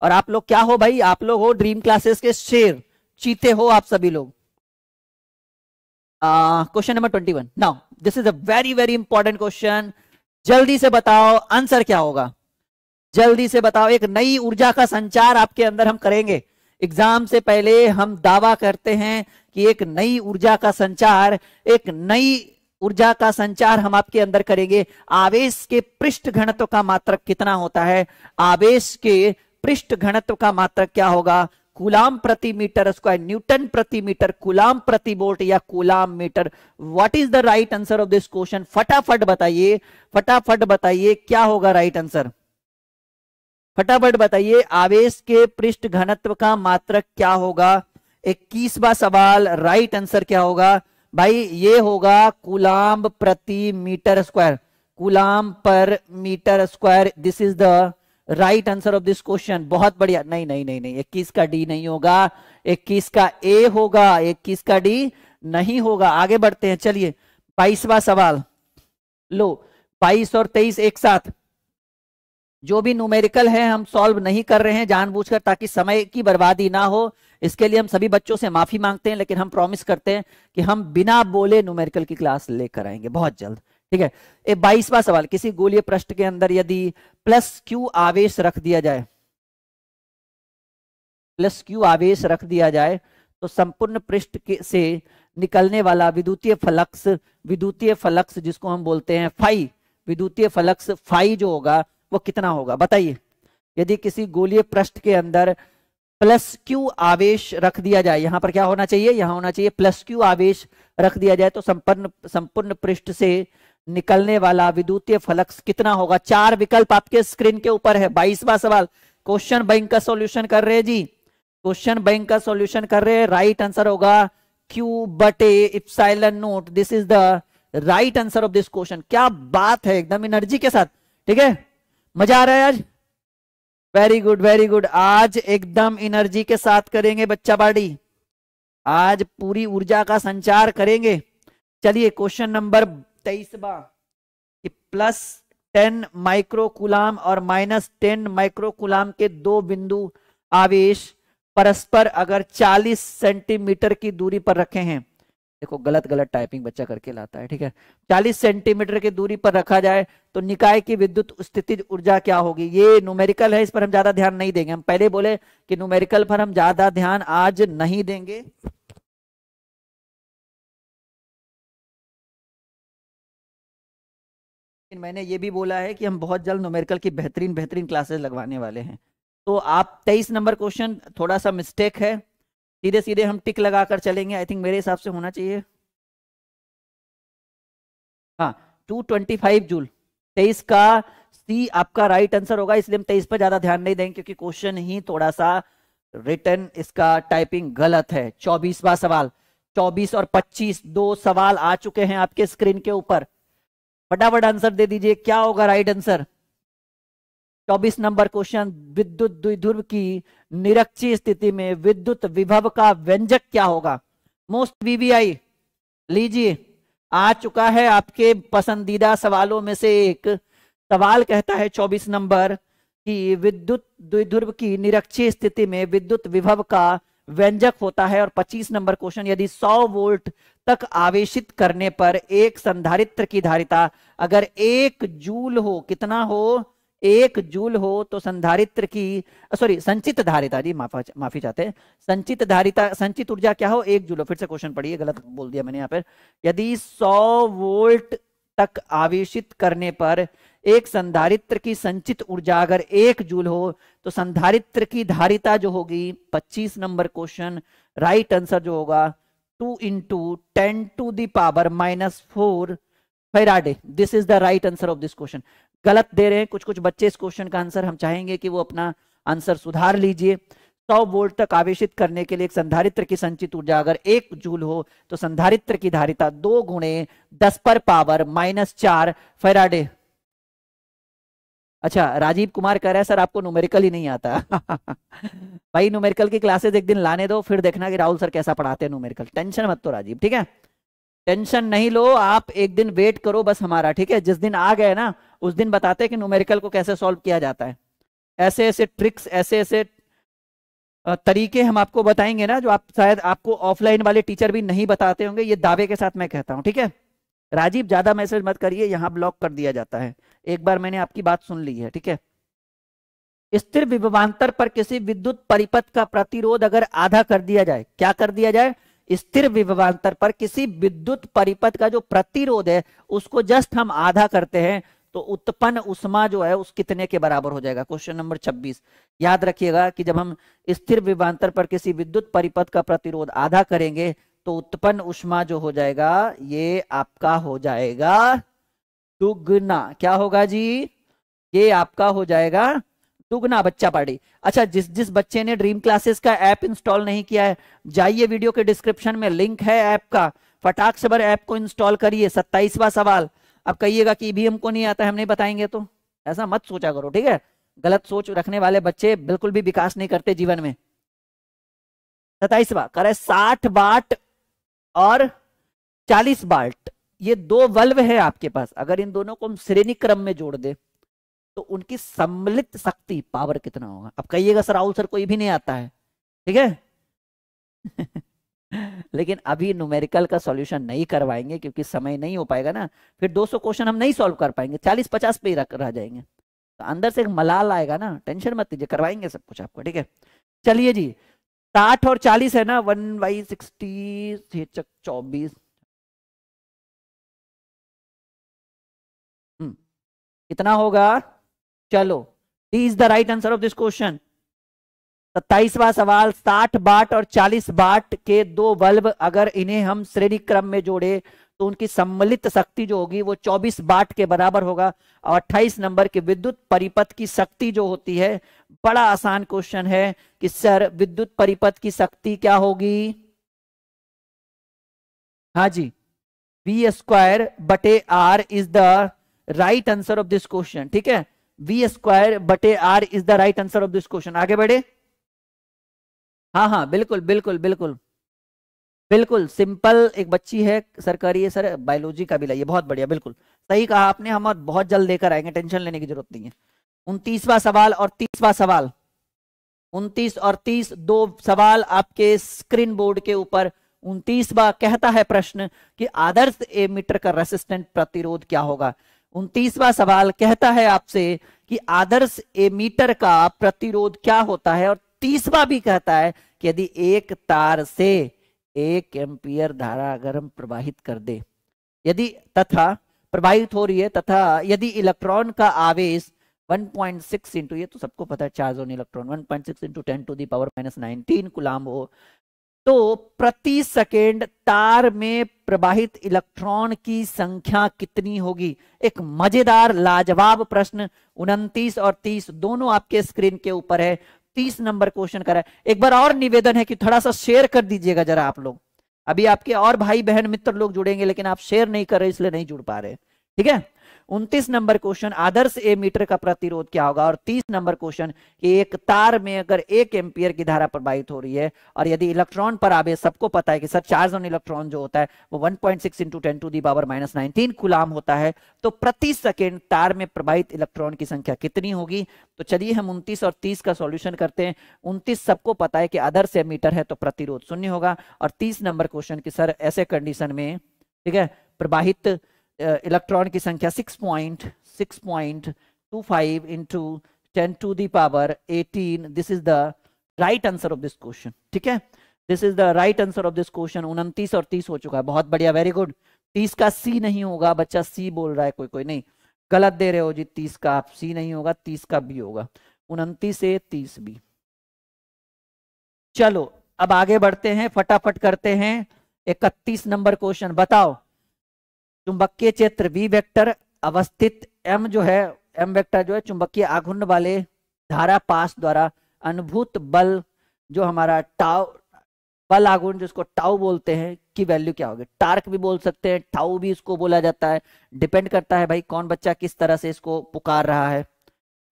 और आप लोग क्या हो भाई आप लोग हो ड्रीम क्लासेस के शेर चीते हो आप सभी लोग question number twenty one now this is a very very important question जल्दी से बताओ आंसर क्या होगा जल्दी से बताओ एक नई ऊर्जा का संचार आपके अंदर हम करेंगे एग्जाम से पहले हम दावा करते हैं कि एक नई ऊर्जा का संचार एक नई ऊर्जा का संचार हम आपके अंदर करेंगे आवेश के पृष्ठ घनत्व का मात्रक कितना होता है आवेश के पृष्ठ घनत्व का मात्रक क्या होगा कुलाम प्रति मीटर स्क्वायर न्यूटन प्रति मीटर कुलाम प्रति बोल्ट या coulomb metre what is the right answer of this question फटाफट बताइए फटाफट बताइए क्या होगा राइट आंसर फटाफट बताइए आवेश के पृष्ठ घनत्व का मात्रक क्या होगा इक्कीसवा सवाल राइट आंसर क्या होगा भाई ये होगा कुलाम प्रति मीटर स्क्वायर कुलाम पर metre square this is the right answer of this question बहुत बढ़िया नहीं नहीं नहीं नहीं इक्कीस का डी नहीं होगा इक्कीस का ए होगा इक्कीस का डी नहीं होगा आगे बढ़ते हैं चलिए बाईसवा सवाल लो बाईस और तेईस एक साथ जो भी न्यूमेरिकल है हम सॉल्व नहीं कर रहे हैं जानबूझकर ताकि समय की बर्बादी ना हो इसके लिए हम सभी बच्चों से माफी मांगते हैं लेकिन हम प्रॉमिस करते हैं कि हम बिना बोले न्यूमेरिकल की क्लास लेकर आएंगे बहुत जल्द ठीक है ये बाईसवा सवाल किसी गोलीय प्रश्न के अंदर यदि प्लस क्यू आवेश रख दिया जाए प्लस क्यू आवेश रख दिया जाए तो संपूर्ण पृष्ठ से निकलने वाला विद्युतीय फलक्स विद्युतीय फलक्स जिसको हम बोलते हैं फाई विद्युतीय फलक्स फाई जो होगा वो कितना होगा बताइए यदि किसी गोलीय पृष्ठ के अंदर प्लस क्यू आवेश रख दिया जाए यहां पर क्या होना चाहिए यहां होना चाहिए प्लस क्यू आवेश रख दिया जाए तो संपन्न संपूर्ण पृष्ठ से निकलने वाला विद्युतीय फलक कितना होगा चार विकल्प आपके स्क्रीन के ऊपर है बाईसवा सवाल क्वेश्चन बैंक का सॉल्यूशन कर रहे हैं जी क्वेश्चन बैंक का सॉल्यूशन कर रहे हैं राइट आंसर होगा क्यू बटे epsilon nought this is the right answer of this question क्या बात है एकदम एनर्जी के साथ ठीक है मजा आ रहा है आज वेरी गुड वेरी गुड आज एकदम एनर्जी के साथ करेंगे बच्चा बाड़ी आज पूरी ऊर्जा का संचार करेंगे चलिए क्वेश्चन नंबर तेईसवा प्लस टेन माइक्रोकुलाम और माइनस टेन माइक्रोकुलाम के दो बिंदु आवेश परस्पर अगर 40 सेंटीमीटर की दूरी पर रखे हैं देखो गलत गलत टाइपिंग बच्चा करके लाता है ठीक है चालीस सेंटीमीटर की दूरी पर रखा जाए तो निकाय की विद्युत स्थिति ऊर्जा क्या होगी ये न्यूमेरिकल है इस पर हम ज्यादा ध्यान नहीं देंगे हम पहले बोले कि न्यूमेरिकल पर हम ज्यादा ध्यान आज नहीं देंगे मैंने ये भी बोला है कि हम बहुत जल्द न्यूमेरिकल की बेहतरीन बेहतरीन क्लासेस लगवाने वाले हैं तो आप 23 नंबर क्वेश्चन थोड़ा सा मिस्टेक है सीधे सीधे हम टिक लगा कर चलेंगे आई थिंक मेरे हिसाब से होना चाहिए हाँ फाइव जूल तेईस का सी आपका राइट आंसर होगा इसलिए हम तेईस पर ज्यादा ध्यान नहीं देंगे क्योंकि क्वेश्चन ही थोड़ा सा रिटर्न इसका टाइपिंग गलत है चौबीसवा सवाल चौबीस और पच्चीस दो सवाल आ चुके हैं आपके स्क्रीन के ऊपर फटाफट आंसर दे दीजिए क्या होगा राइट आंसर चौबीस नंबर क्वेश्चन विद्युत द्विध्रुव की निरक्षी स्थिति में विद्युत विभव का व्यंजक क्या होगा मोस्ट वीवीआई लीजिए आ चुका है आपके पसंदीदा सवालों में से एक सवाल कहता है चौबीस नंबर कि विद्युत द्विध्रुव की निरक्षी स्थिति में विद्युत विभव का व्यंजक होता है और 25 नंबर क्वेश्चन यदि 100 वोल्ट तक आवेशित करने पर एक संधारित्र की धारिता अगर एक जूल हो कितना हो एक जूल हो तो संधारित्र की सॉरी संचित धारिता जी माफी चाहते हैं संचित धारिता संचित ऊर्जा क्या हो एक जूल हो फिर से क्वेश्चन पढ़िए गलत बोल दिया मैंने यहाँ पर यदि 100 वोल्ट तक आवेशित करने पर एक संधारित्र की संचित ऊर्जा अगर एक जूल हो तो संधारित्र की धारिता जो होगी 25 नंबर क्वेश्चन राइट आंसर जो होगा two into ten to the power minus four Faraday this is the right answer of this question गलत दे रहे हैं कुछ कुछ बच्चे इस क्वेश्चन का आंसर हम चाहेंगे कि वो अपना आंसर सुधार लीजिए 100 वोल्ट तक आवेशित करने के लिए एक संधारित्र की संचित ऊर्जा अगर एक जूल हो तो संधारित्र की धारिता दो गुणे दस पर पावर माइनस चार फेराडे अच्छा राजीव कुमार कह रहे हैं सर आपको न्यूमेरिकल ही नहीं आता भाई न्यूमेरिकल की क्लासेस एक दिन लाने दो फिर देखना कि राहुल सर कैसा पढ़ाते हैं न्यूमेरिकल टेंशन मत तो राजीव ठीक है टेंशन नहीं लो आप एक दिन वेट करो बस हमारा ठीक है जिस दिन आ गए ना उस दिन बताते हैं कि न्यूमेरिकल को कैसे सॉल्व किया जाता है ऐसे ऐसे ट्रिक्स ऐसे ऐसे तरीके हम आपको बताएंगे ना जो आप शायद आपको ऑफलाइन वाले टीचर भी नहीं बताते होंगे ये दावे के साथ मैं कहता हूँ ठीक है राजीव ज्यादा मैसेज मत करिए यहां ब्लॉक कर दिया जाता है एक बार मैंने आपकी बात सुन ली है ठीक है स्थिर विभवांतर पर किसी विद्युत परिपथ का प्रतिरोध अगर आधा कर दिया जाए क्या कर दिया जाए स्थिर विभवांतर पर किसी विद्युत परिपथ का जो प्रतिरोध है उसको जस्ट हम आधा करते हैं तो उत्पन्न उष्मा जो है उस कितने के बराबर हो जाएगा क्वेश्चन नंबर 26 याद रखिएगा कि जब हम स्थिर विभवांतर पर किसी विद्युत परिपथ का प्रतिरोध आधा करेंगे तो उत्पन्न उष्मा जो हो जाएगा ये आपका हो जाएगा दुगना क्या होगा जी ये आपका हो जाएगा दुगना बच्चा पढ़ी अच्छा जिस जिस बच्चे ने ड्रीम क्लासेस का ऐप इंस्टॉल नहीं किया है जाइए वीडियो के डिस्क्रिप्शन में लिंक है ऐप का फटाक से भर ऐप को इंस्टॉल करिए सत्ताईसवा सवाल अब कहिएगा कि ईवीएम को नहीं आता हम नहीं बताएंगे तो ऐसा मत सोचा करो ठीक है गलत सोच रखने वाले बच्चे बिल्कुल भी विकास नहीं करते जीवन में सताइसवा करे साठ बाट और चालीस बाल्ट ये दो वल्व है आपके पास अगर इन दोनों को हम श्रेणी क्रम में जोड़ दे तो उनकी सम्मिलित शक्ति पावर कितना होगा अब कहिएगा सर राहुल सर कोई भी नहीं आता है ठीक है लेकिन अभी न्यूमेरिकल का सॉल्यूशन नहीं करवाएंगे क्योंकि समय नहीं हो पाएगा ना फिर 200 क्वेश्चन हम नहीं सॉल्व कर पाएंगे 40 50 पे ही रह जाएंगे तो अंदर से एक मलाल आएगा ना टेंशन मत लीजिए करवाएंगे सब कुछ आपको ठीक है चलिए जी साठ और चालीस है ना वन बाई सिक्सटी चौबीस हम्म, कितना होगा चलो D is the right answer of this question सत्ताईसवा सवाल साठ बाट और चालीस बाट के दो बल्ब अगर इन्हें हम श्रेणी क्रम में जोड़े तो उनकी सम्मिलित शक्ति जो होगी वो 24 बाट के बराबर होगा और 28 नंबर के विद्युत परिपथ की शक्ति जो होती है बड़ा आसान क्वेश्चन है कि सर विद्युत परिपथ की शक्ति क्या होगी हाँ जी वी स्क्वायर बटे R is the right answer of this question ठीक है वी स्क्वायर बटे R is the right answer of this question आगे बढ़े हाँ हाँ बिल्कुल बिल्कुल बिल्कुल बिल्कुल सिंपल एक बच्ची है सरकारी है सर बायोलॉजी का भी लाइए बहुत बढ़िया बिल्कुल सही कहा आपने हम बहुत जल्द लेकर आएंगे टेंशन लेने की जरूरत नहीं है उनतीसवा सवाल और तीसवा सवाल उनतीस और तीस दो सवाल आपके स्क्रीन बोर्ड के ऊपर उनतीसवा कहता है प्रश्न कि आदर्श एमीटर का रेसिस्टेंट प्रतिरोध क्या होगा उनतीसवा सवाल कहता है आपसे कि आदर्श एमीटर का प्रतिरोध क्या होता है और तीसवा भी कहता है कि यदि एक तार से एक एम्पियर धारा अगर हम प्रवाहित कर दे यदि तथा प्रवाहित हो रही है तथा यदि इलेक्ट्रॉन का आवेश 1.6 पॉइंट ये तो सबको पता है charge on electron 1.6 point six into ten to the power minus nineteen coulomb हो तो प्रति सेकेंड तार में प्रवाहित इलेक्ट्रॉन की संख्या कितनी होगी एक मजेदार लाजवाब प्रश्न उनतीस और तीस दोनों आपके स्क्रीन के ऊपर है तीस नंबर क्वेश्चन करा है एक बार और निवेदन है कि थोड़ा सा शेयर कर दीजिएगा जरा आप लोग अभी आपके और भाई बहन मित्र लोग जुड़ेंगे लेकिन आप शेयर नहीं कर रहे इसलिए नहीं जुड़ पा रहे ठीक है उनतीस नंबर क्वेश्चन आदर्श ए मीटर का प्रतिरोध क्या होगा और तीस नंबर क्वेश्चन कि एक तार में अगर एक एम्पियर की धारा प्रवाहित हो रही है और यदि इलेक्ट्रॉन पर आवे सबको पता है कि सर चार्ज ऑन इलेक्ट्रॉन जो होता है वो one point six into ten to the power minus nineteen coulomb होता है तो प्रति सेकेंड तार में प्रवाहित इलेक्ट्रॉन की संख्या कितनी होगी तो चलिए हम उन्तीस और तीस का सोल्यूशन करते हैं उन्तीस सबको पता है कि आदर्श ए मीटर है तो प्रतिरोध शून्य होगा और तीस नंबर क्वेश्चन की सर ऐसे कंडीशन में ठीक है प्रवाहित इलेक्ट्रॉन की संख्या six point six point two five into ten the power eighteen this is the right answer of this question ठीक है this is the right answer of this question उनतीस और तीस हो चुका है बहुत बढ़िया वेरी गुड तीस का सी नहीं होगा बच्चा सी बोल रहा है कोई कोई नहीं गलत दे रहे हो जी तीस का आप सी नहीं होगा तीस का बी होगा उनतीस ए तीस बी चलो अब आगे बढ़ते हैं फटाफट करते हैं इकतीस नंबर क्वेश्चन बताओ चुंबकीय क्षेत्र वी वेक्टर अवस्थित एम जो है एम वेक्टर जो है चुंबकीय आघुर्ण वाले धारा पास द्वारा अनुभूत बल जो हमारा टाव बल आघूर्ण जिसको टाउ बोलते हैं की वैल्यू क्या होगी टार्क भी बोल सकते हैं टाउ भी इसको बोला जाता है डिपेंड करता है भाई कौन बच्चा किस तरह से इसको पुकार रहा है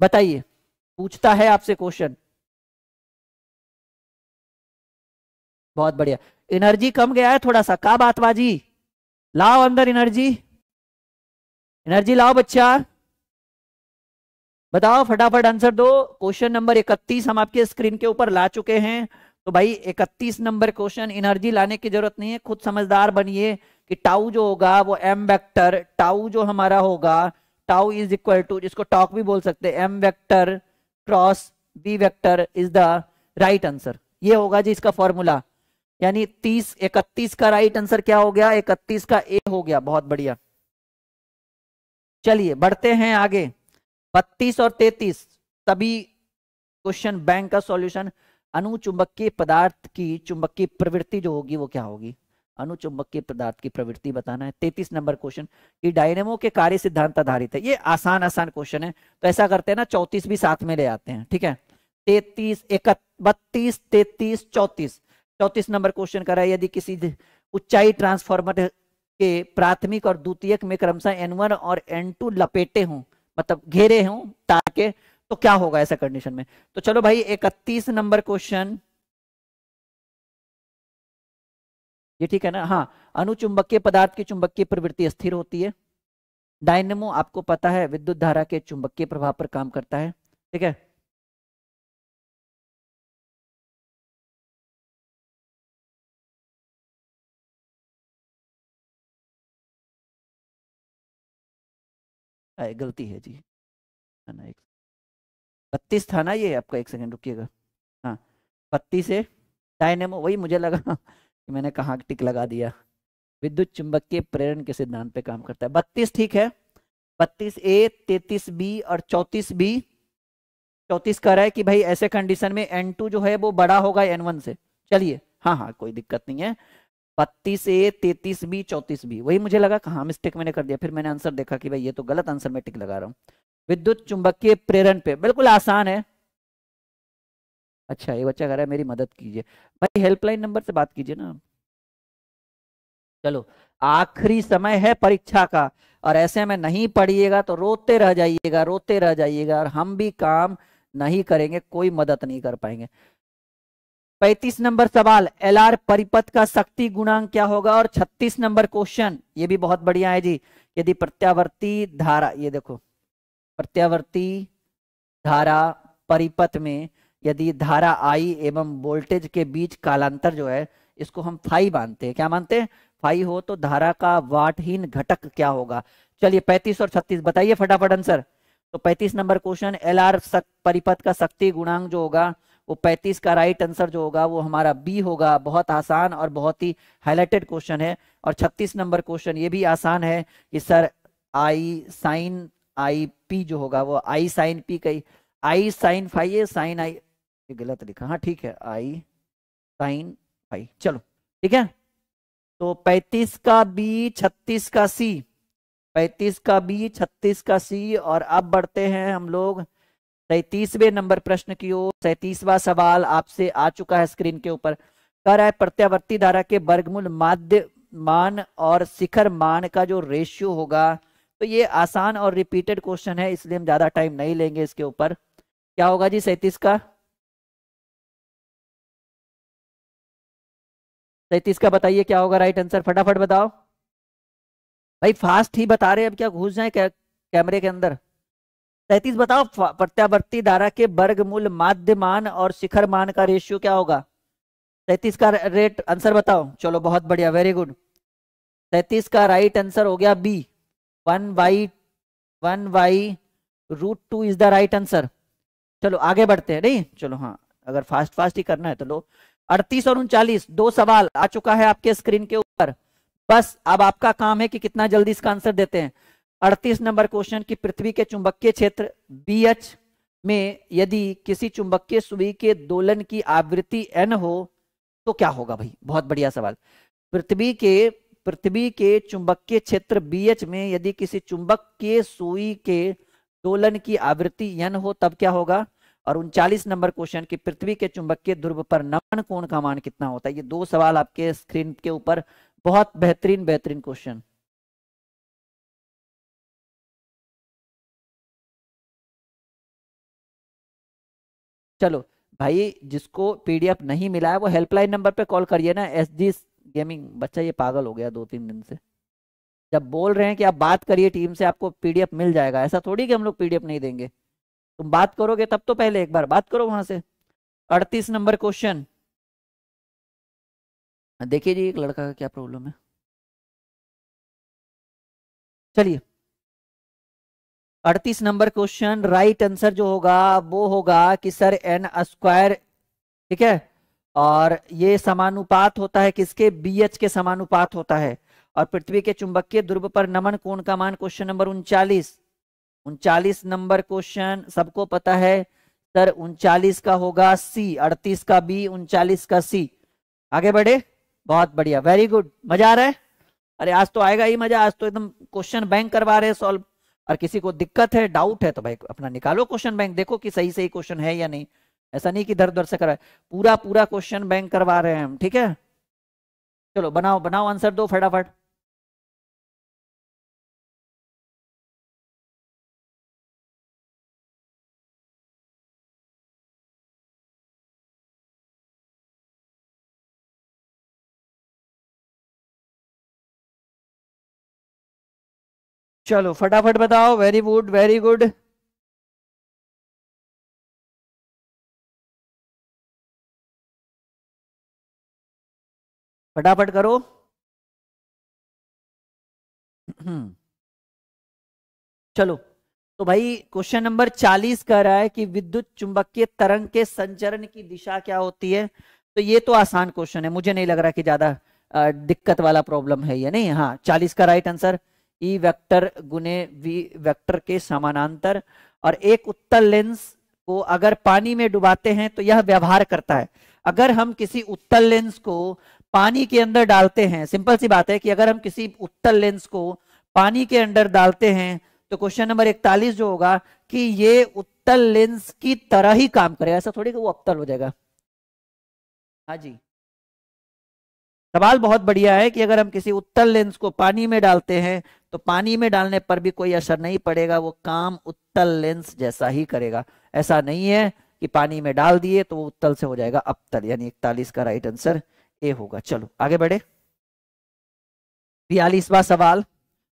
बताइए पूछता है आपसे क्वेश्चन बहुत बढ़िया एनर्जी कम गया है थोड़ा सा का बात बाजी लाओ अंदर एनर्जी एनर्जी लाओ बच्चा बताओ फटाफट आंसर दो क्वेश्चन नंबर 31 हम आपके स्क्रीन के ऊपर ला चुके हैं तो भाई 31 नंबर क्वेश्चन एनर्जी लाने की जरूरत नहीं है खुद समझदार बनिए कि टाउ जो होगा वो एम वेक्टर टाउ जो हमारा होगा टाउ इज इक्वल टू जिसको टॉक भी बोल सकते हैं M vector cross B vector is the right answer ये होगा जी इसका फॉर्मूला यानी तीस इकतीस का राइट आंसर क्या हो गया इकतीस का ए हो गया बहुत बढ़िया चलिए बढ़ते हैं आगे बत्तीस और तैतीस सभी क्वेश्चन बैंक का सॉल्यूशन अनुचुंबकीय पदार्थ की चुंबकीय प्रवृत्ति जो होगी वो क्या होगी अनुचुंबकीय पदार्थ की प्रवृत्ति बताना है तैतीस नंबर क्वेश्चन ये डायनेमो के कार्य सिद्धांत आधारित है ये आसान आसान क्वेश्चन है तो ऐसा करते हैं ना चौतीस भी साथ में ले आते हैं ठीक है तैतीस इकत बत्तीस तैतीस चौतीस चौतीस नंबर क्वेश्चन कर रहा है यदि किसी उच्चाई ट्रांसफॉर्मर के प्राथमिक और द्वितीयक में क्रमशः एन वन और एन टू लपेटे हों मतलब घेरे हों तार के तो क्या होगा ऐसा कंडीशन में तो चलो भाई इकतीस नंबर क्वेश्चन ये ठीक है ना हाँ अनुचुंबकीय पदार्थ की चुंबकीय प्रवृत्ति स्थिर होती है डायनेमो आपको पता है विद्युत धारा के चुंबकीय प्रभाव पर काम करता है ठीक है आए गलती है जी थाना एक बत्तीस थाना ये आपका एक सेकंड रुकिएगा हाँ बत्तीस है डायनेमो वही मुझे लगा कि मैंने कहाँ टिक लगा दिया विद्युत चुंबक के प्रेरण के सिद्धांत पे काम करता है बत्तीस ठीक है बत्तीस ए तैतीस बी और चौतीस बी चौतीस कह रहा है कि भाई ऐसे कंडीशन में एन टू जो है वो बड़ा होगा एन वन से चलिए हाँ हाँ कोई दिक्कत नहीं है बत्तीस ए तेतीस बी चौतीस बी वही मुझे लगा कहा मिस्टेक मैंने कर दिया फिर मैंने आंसर देखा कि भाई ये तो गलत आंसर मैं टिक लगा रहा हूँ विद्युत चुंबकीय प्रेरण पे बिल्कुल आसान है अच्छा ये बच्चा कह रहा है मेरी मदद कीजिए भाई हेल्पलाइन नंबर से बात कीजिए ना चलो आखिरी समय है परीक्षा का और ऐसे में नहीं पढ़िएगा तो रोते रह जाइएगा रोते रह जाइएगा और हम भी काम नहीं करेंगे कोई मदद नहीं कर पाएंगे पैतीस नंबर सवाल एल आर परिपथ का शक्ति गुणांक क्या होगा और छत्तीस नंबर क्वेश्चन ये भी बहुत बढ़िया है जी यदि प्रत्यावर्ती धारा ये देखो प्रत्यावर्ती धारा परिपथ में यदि धारा आई एवं वोल्टेज के बीच कालांतर जो है इसको हम फाई मानते हैं क्या मानते हैं फाई हो तो धारा का वाटहीन घटक क्या होगा चलिए पैंतीस और छत्तीस बताइए फटाफट आंसर तो पैंतीस नंबर क्वेश्चन एल आर परिपथ का शक्ति गुणांक जो होगा वो 35 का राइट आंसर जो होगा वो हमारा बी होगा बहुत आसान और बहुत ही हाईलाइटेड क्वेश्चन है और 36 नंबर क्वेश्चन ये भी आसान है कि sir I sine I P जो होगा वो आई साइन पी कई I sine phi sine I ये गलत लिखा हाँ ठीक है आई साइन फाइव चलो ठीक है तो 35 का बी 36 का सी 35 का बी 36 का सी और अब बढ़ते हैं हम लोग सैतीसवें नंबर प्रश्न की ओर सैतीसवा सवाल आपसे आ चुका है स्क्रीन के ऊपर कह रहा है प्रत्यावर्ती धारा के वर्गमूल माध्य मान और शिखर मान का जो रेशियो होगा तो ये आसान और रिपीटेड क्वेश्चन है इसलिए हम ज्यादा टाइम नहीं लेंगे इसके ऊपर क्या होगा जी सैतीस का सैतीस का बताइए क्या होगा राइट आंसर फटाफट बताओ भाई फास्ट ही बता रहे अब क्या घुस जाए कैमरे के अंदर तैतीस बताओ प्रत्यावर्ती धारा के वर्गमूल मूल माध्यमान और शिखर मान का रेशियो क्या होगा तैतीस का रेट आंसर बताओ चलो बहुत बढ़िया वेरी गुड तैतीस का राइट आंसर हो गया B one by one by root two is the right answer चलो आगे बढ़ते हैं नहीं चलो हाँ अगर फास्ट फास्ट ही करना है तो लो अड़तीस और उनचालीस दो सवाल आ चुका है आपके स्क्रीन के ऊपर बस अब आपका काम है कि कितना जल्दी इसका आंसर देते हैं अड़तीस नंबर क्वेश्चन की पृथ्वी के चुंबकीय क्षेत्र बी एच में यदि किसी चुंबकीय सुई के दोलन की आवृत्ति एन हो तो क्या होगा भाई बहुत बढ़िया सवाल पृथ्वी के पृथ्वी के चुंबकीय क्षेत्र बी एच में यदि किसी चुंबक के सुई के दोलन की आवृत्ति एन हो तब क्या होगा और उनचालीस नंबर क्वेश्चन की पृथ्वी के चुंबकीय ध्रुव पर नमन कोण का मान कितना होता है ये दो सवाल आपके स्क्रीन के ऊपर बहुत बेहतरीन बेहतरीन क्वेश्चन चलो भाई जिसको पीडीएफ नहीं मिला है वो हेल्पलाइन नंबर पे कॉल करिए ना एस जी गेमिंग बच्चा ये पागल हो गया दो तीन दिन से जब बोल रहे हैं कि आप बात करिए टीम से आपको पीडीएफ मिल जाएगा ऐसा थोड़ी कि हम लोग पीडीएफ नहीं देंगे तुम बात करोगे तब तो पहले एक बार बात करो वहां से अड़तीस नंबर क्वेश्चन देखिए जी एक लड़का का क्या प्रॉब्लम है चलिए अड़तीस नंबर क्वेश्चन राइट आंसर जो होगा वो होगा कि सर एन स्क्वायर ठीक है और ये समानुपात होता है किसके बी एच के समानुपात होता है और पृथ्वी के चुंबकीय ध्रुव पर नमन कोण का मान क्वेश्चन नंबर उनचालीस उनचालीस नंबर क्वेश्चन सबको पता है सर उनचालीस का होगा सी अड़तीस का बी उनचालीस का सी आगे बढ़े बहुत बढ़िया वेरी गुड मजा आ रहा है अरे आज तो आएगा ही मजा आज तो एकदम क्वेश्चन बैंक करवा रहे सॉल्व और किसी को दिक्कत है डाउट है तो भाई अपना निकालो क्वेश्चन बैंक देखो कि सही सही क्वेश्चन है या नहीं ऐसा नहीं कि दर दर से कराए पूरा पूरा क्वेश्चन बैंक करवा रहे हैं हम ठीक है चलो बनाओ बनाओ आंसर दो फटाफट चलो फटाफट बताओ वेरी गुड वेरी गुड फटाफट करो चलो तो भाई क्वेश्चन नंबर चालीस कह रहा है कि विद्युत चुंबकीय तरंग के संचरण की दिशा क्या होती है तो ये तो आसान क्वेश्चन है मुझे नहीं लग रहा कि ज्यादा दिक्कत वाला प्रॉब्लम है ये नहीं हाँ चालीस का right answer E e vector गुने वी वेक्टर के समानांतर और एक उत्तल लेंस को अगर पानी में डुबाते हैं तो यह व्यवहार करता है अगर हम किसी उत्तल लेंस को पानी के अंदर डालते हैं सिंपल सी बात है कि अगर हम किसी उत्तल लेंस को पानी के अंदर डालते हैं तो क्वेश्चन नंबर इकतालीस जो होगा कि ये उत्तल लेंस की तरह ही काम करेगा ऐसा थोड़ी कि वो अपतल हो जाएगा हाँ जी सवाल बहुत बढ़िया है कि अगर हम किसी उत्तल लेंस को पानी में डालते हैं तो पानी में डालने पर भी कोई असर नहीं पड़ेगा वो काम उत्तल लेंस जैसा ही करेगा ऐसा नहीं है कि पानी में डाल दिए तो वो उत्तल से हो जाएगा अपतल यानी इकतालीस का राइट आंसर ए होगा चलो आगे बढ़े बयालीसवा सवाल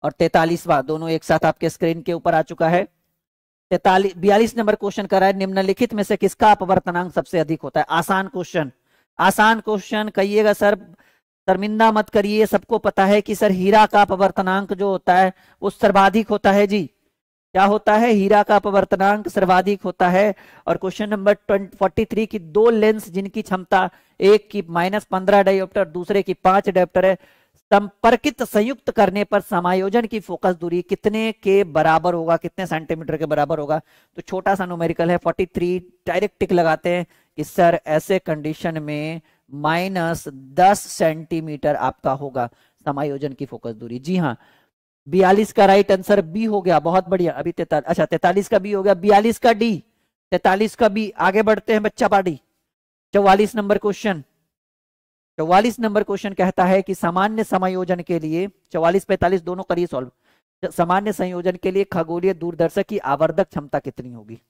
और तैतालीसवा दोनों एक साथ आपके स्क्रीन के ऊपर आ चुका है तैतालीस बयालीस नंबर क्वेश्चन करा है निम्नलिखित में से किसका अपवर्तनांक सबसे अधिक होता है आसान क्वेश्चन आसान क्वेश्चन कहिएगा सर शर्मिंदा मत करिए सबको पता है कि सर हीरा का अपवर्तनांक जो होता है वो सर्वाधिक होता है जी क्या होता है हीरा का अपवर्तनांक सर्वाधिक होता है और क्वेश्चन नंबर फोर्टी थ्री की दो लेंस जिनकी क्षमता एक की माइनस पंद्रह डायोप्टर दूसरे की पांच डायोप्टर है संपर्कित संयुक्त करने पर समायोजन की फोकस दूरी कितने के बराबर होगा कितने सेंटीमीटर के बराबर होगा तो छोटा सा नोमेरिकल है फोर्टी थ्री डायरेक्ट टिक लगाते हैं कि सर ऐसे कंडीशन में माइनस दस सेंटीमीटर आपका होगा समायोजन की फोकस दूरी जी हाँ बयालीस का राइट आंसर बी हो गया बहुत बढ़िया अभी तेताल, अच्छा तैतालीस का बी हो गया बयालीस का डी तैतालीस का बी आगे बढ़ते हैं बच्चा पार्टी चौवालीस नंबर क्वेश्चन चौवालीस नंबर क्वेश्चन कहता है कि सामान्य समायोजन के लिए चौवालीस पैंतालीस दोनों करिए सॉल्व सामान्य संयोजन के लिए खगोलीय दूरदर्शक की आवर्धक क्षमता कितनी होगी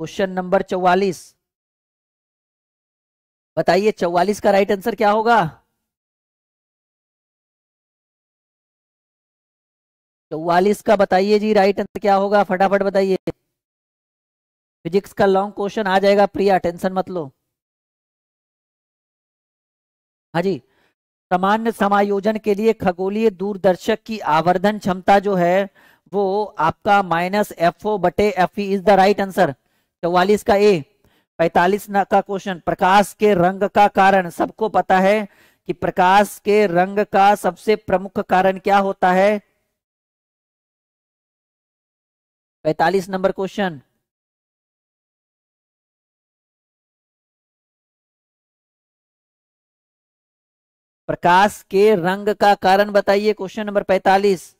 क्वेश्चन नंबर चौवालीस बताइए चौवालीस का राइट आंसर क्या होगा चौवालीस का बताइए जी राइट आंसर क्या होगा फटाफट बताइए फिजिक्स का लॉन्ग क्वेश्चन आ जाएगा प्रिया टेंशन मत लो हाँ जी सामान्य समायोजन के लिए खगोलीय दूरदर्शक की आवर्धन क्षमता जो है वो आपका माइनस एफ ओ बटे F is the right answer चौवालीस का ए पैतालीस का क्वेश्चन प्रकाश के रंग का कारण सबको पता है कि प्रकाश के रंग का सबसे प्रमुख कारण क्या होता है पैतालीस नंबर क्वेश्चन प्रकाश के रंग का कारण बताइए क्वेश्चन नंबर पैतालीस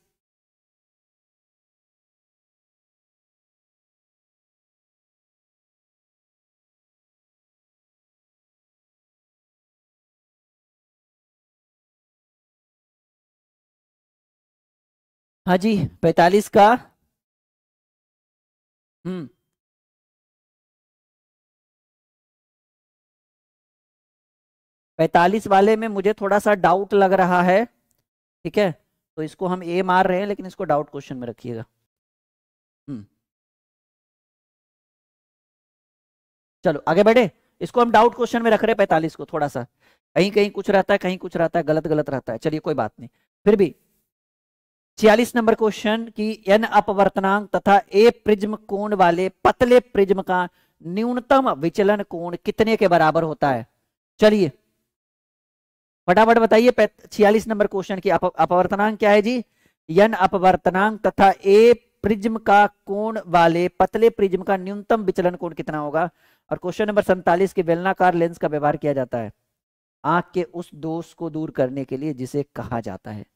हाँ जी पैतालीस का हम्म पैतालीस वाले में मुझे थोड़ा सा डाउट लग रहा है ठीक है तो इसको हम ए मार रहे हैं लेकिन इसको डाउट क्वेश्चन में रखिएगा हम्म चलो आगे बढ़े इसको हम डाउट क्वेश्चन में रख रहे हैं पैतालीस को थोड़ा सा कहीं कहीं कुछ रहता है कहीं कुछ रहता है गलत गलत रहता है चलिए कोई बात नहीं फिर भी छियालीस नंबर क्वेश्चन की एन अपवर्तनांक तथा ए प्रिज्म कोण वाले पतले प्रिज्म का न्यूनतम विचलन कोण कितने के बराबर होता है चलिए फटाफट बताइए छियालीस नंबर क्वेश्चन की अप, अपवर्तनांक क्या है जी यन अपवर्तनांक तथा ए प्रिज्म का कोण वाले पतले प्रिज्म का न्यूनतम विचलन कोण कितना होगा और क्वेश्चन नंबर सैतालीस के बेलनाकार लेंस का व्यवहार किया जाता है आंख के उस दोष को दूर करने के लिए जिसे कहा जाता है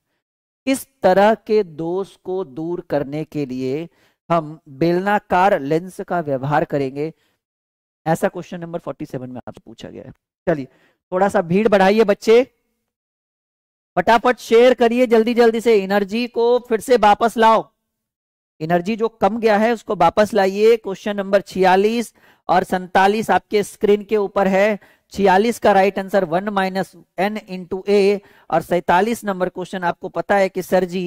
इस तरह के दोष को दूर करने के लिए हम बेलनाकार लेंस का व्यवहार करेंगे ऐसा क्वेश्चन नंबर 47 में आपसे पूछा गया है चलिए थोड़ा सा भीड़ बढ़ाइए बच्चे फटाफट शेयर करिए जल्दी जल्दी से एनर्जी को फिर से वापस लाओ एनर्जी जो कम गया है उसको वापस लाइए क्वेश्चन नंबर 46 और सैतालीस आपके स्क्रीन के ऊपर है छियालीस का right answer one minus N into A और सैतालीस नंबर क्वेश्चन आपको पता है कि सर जी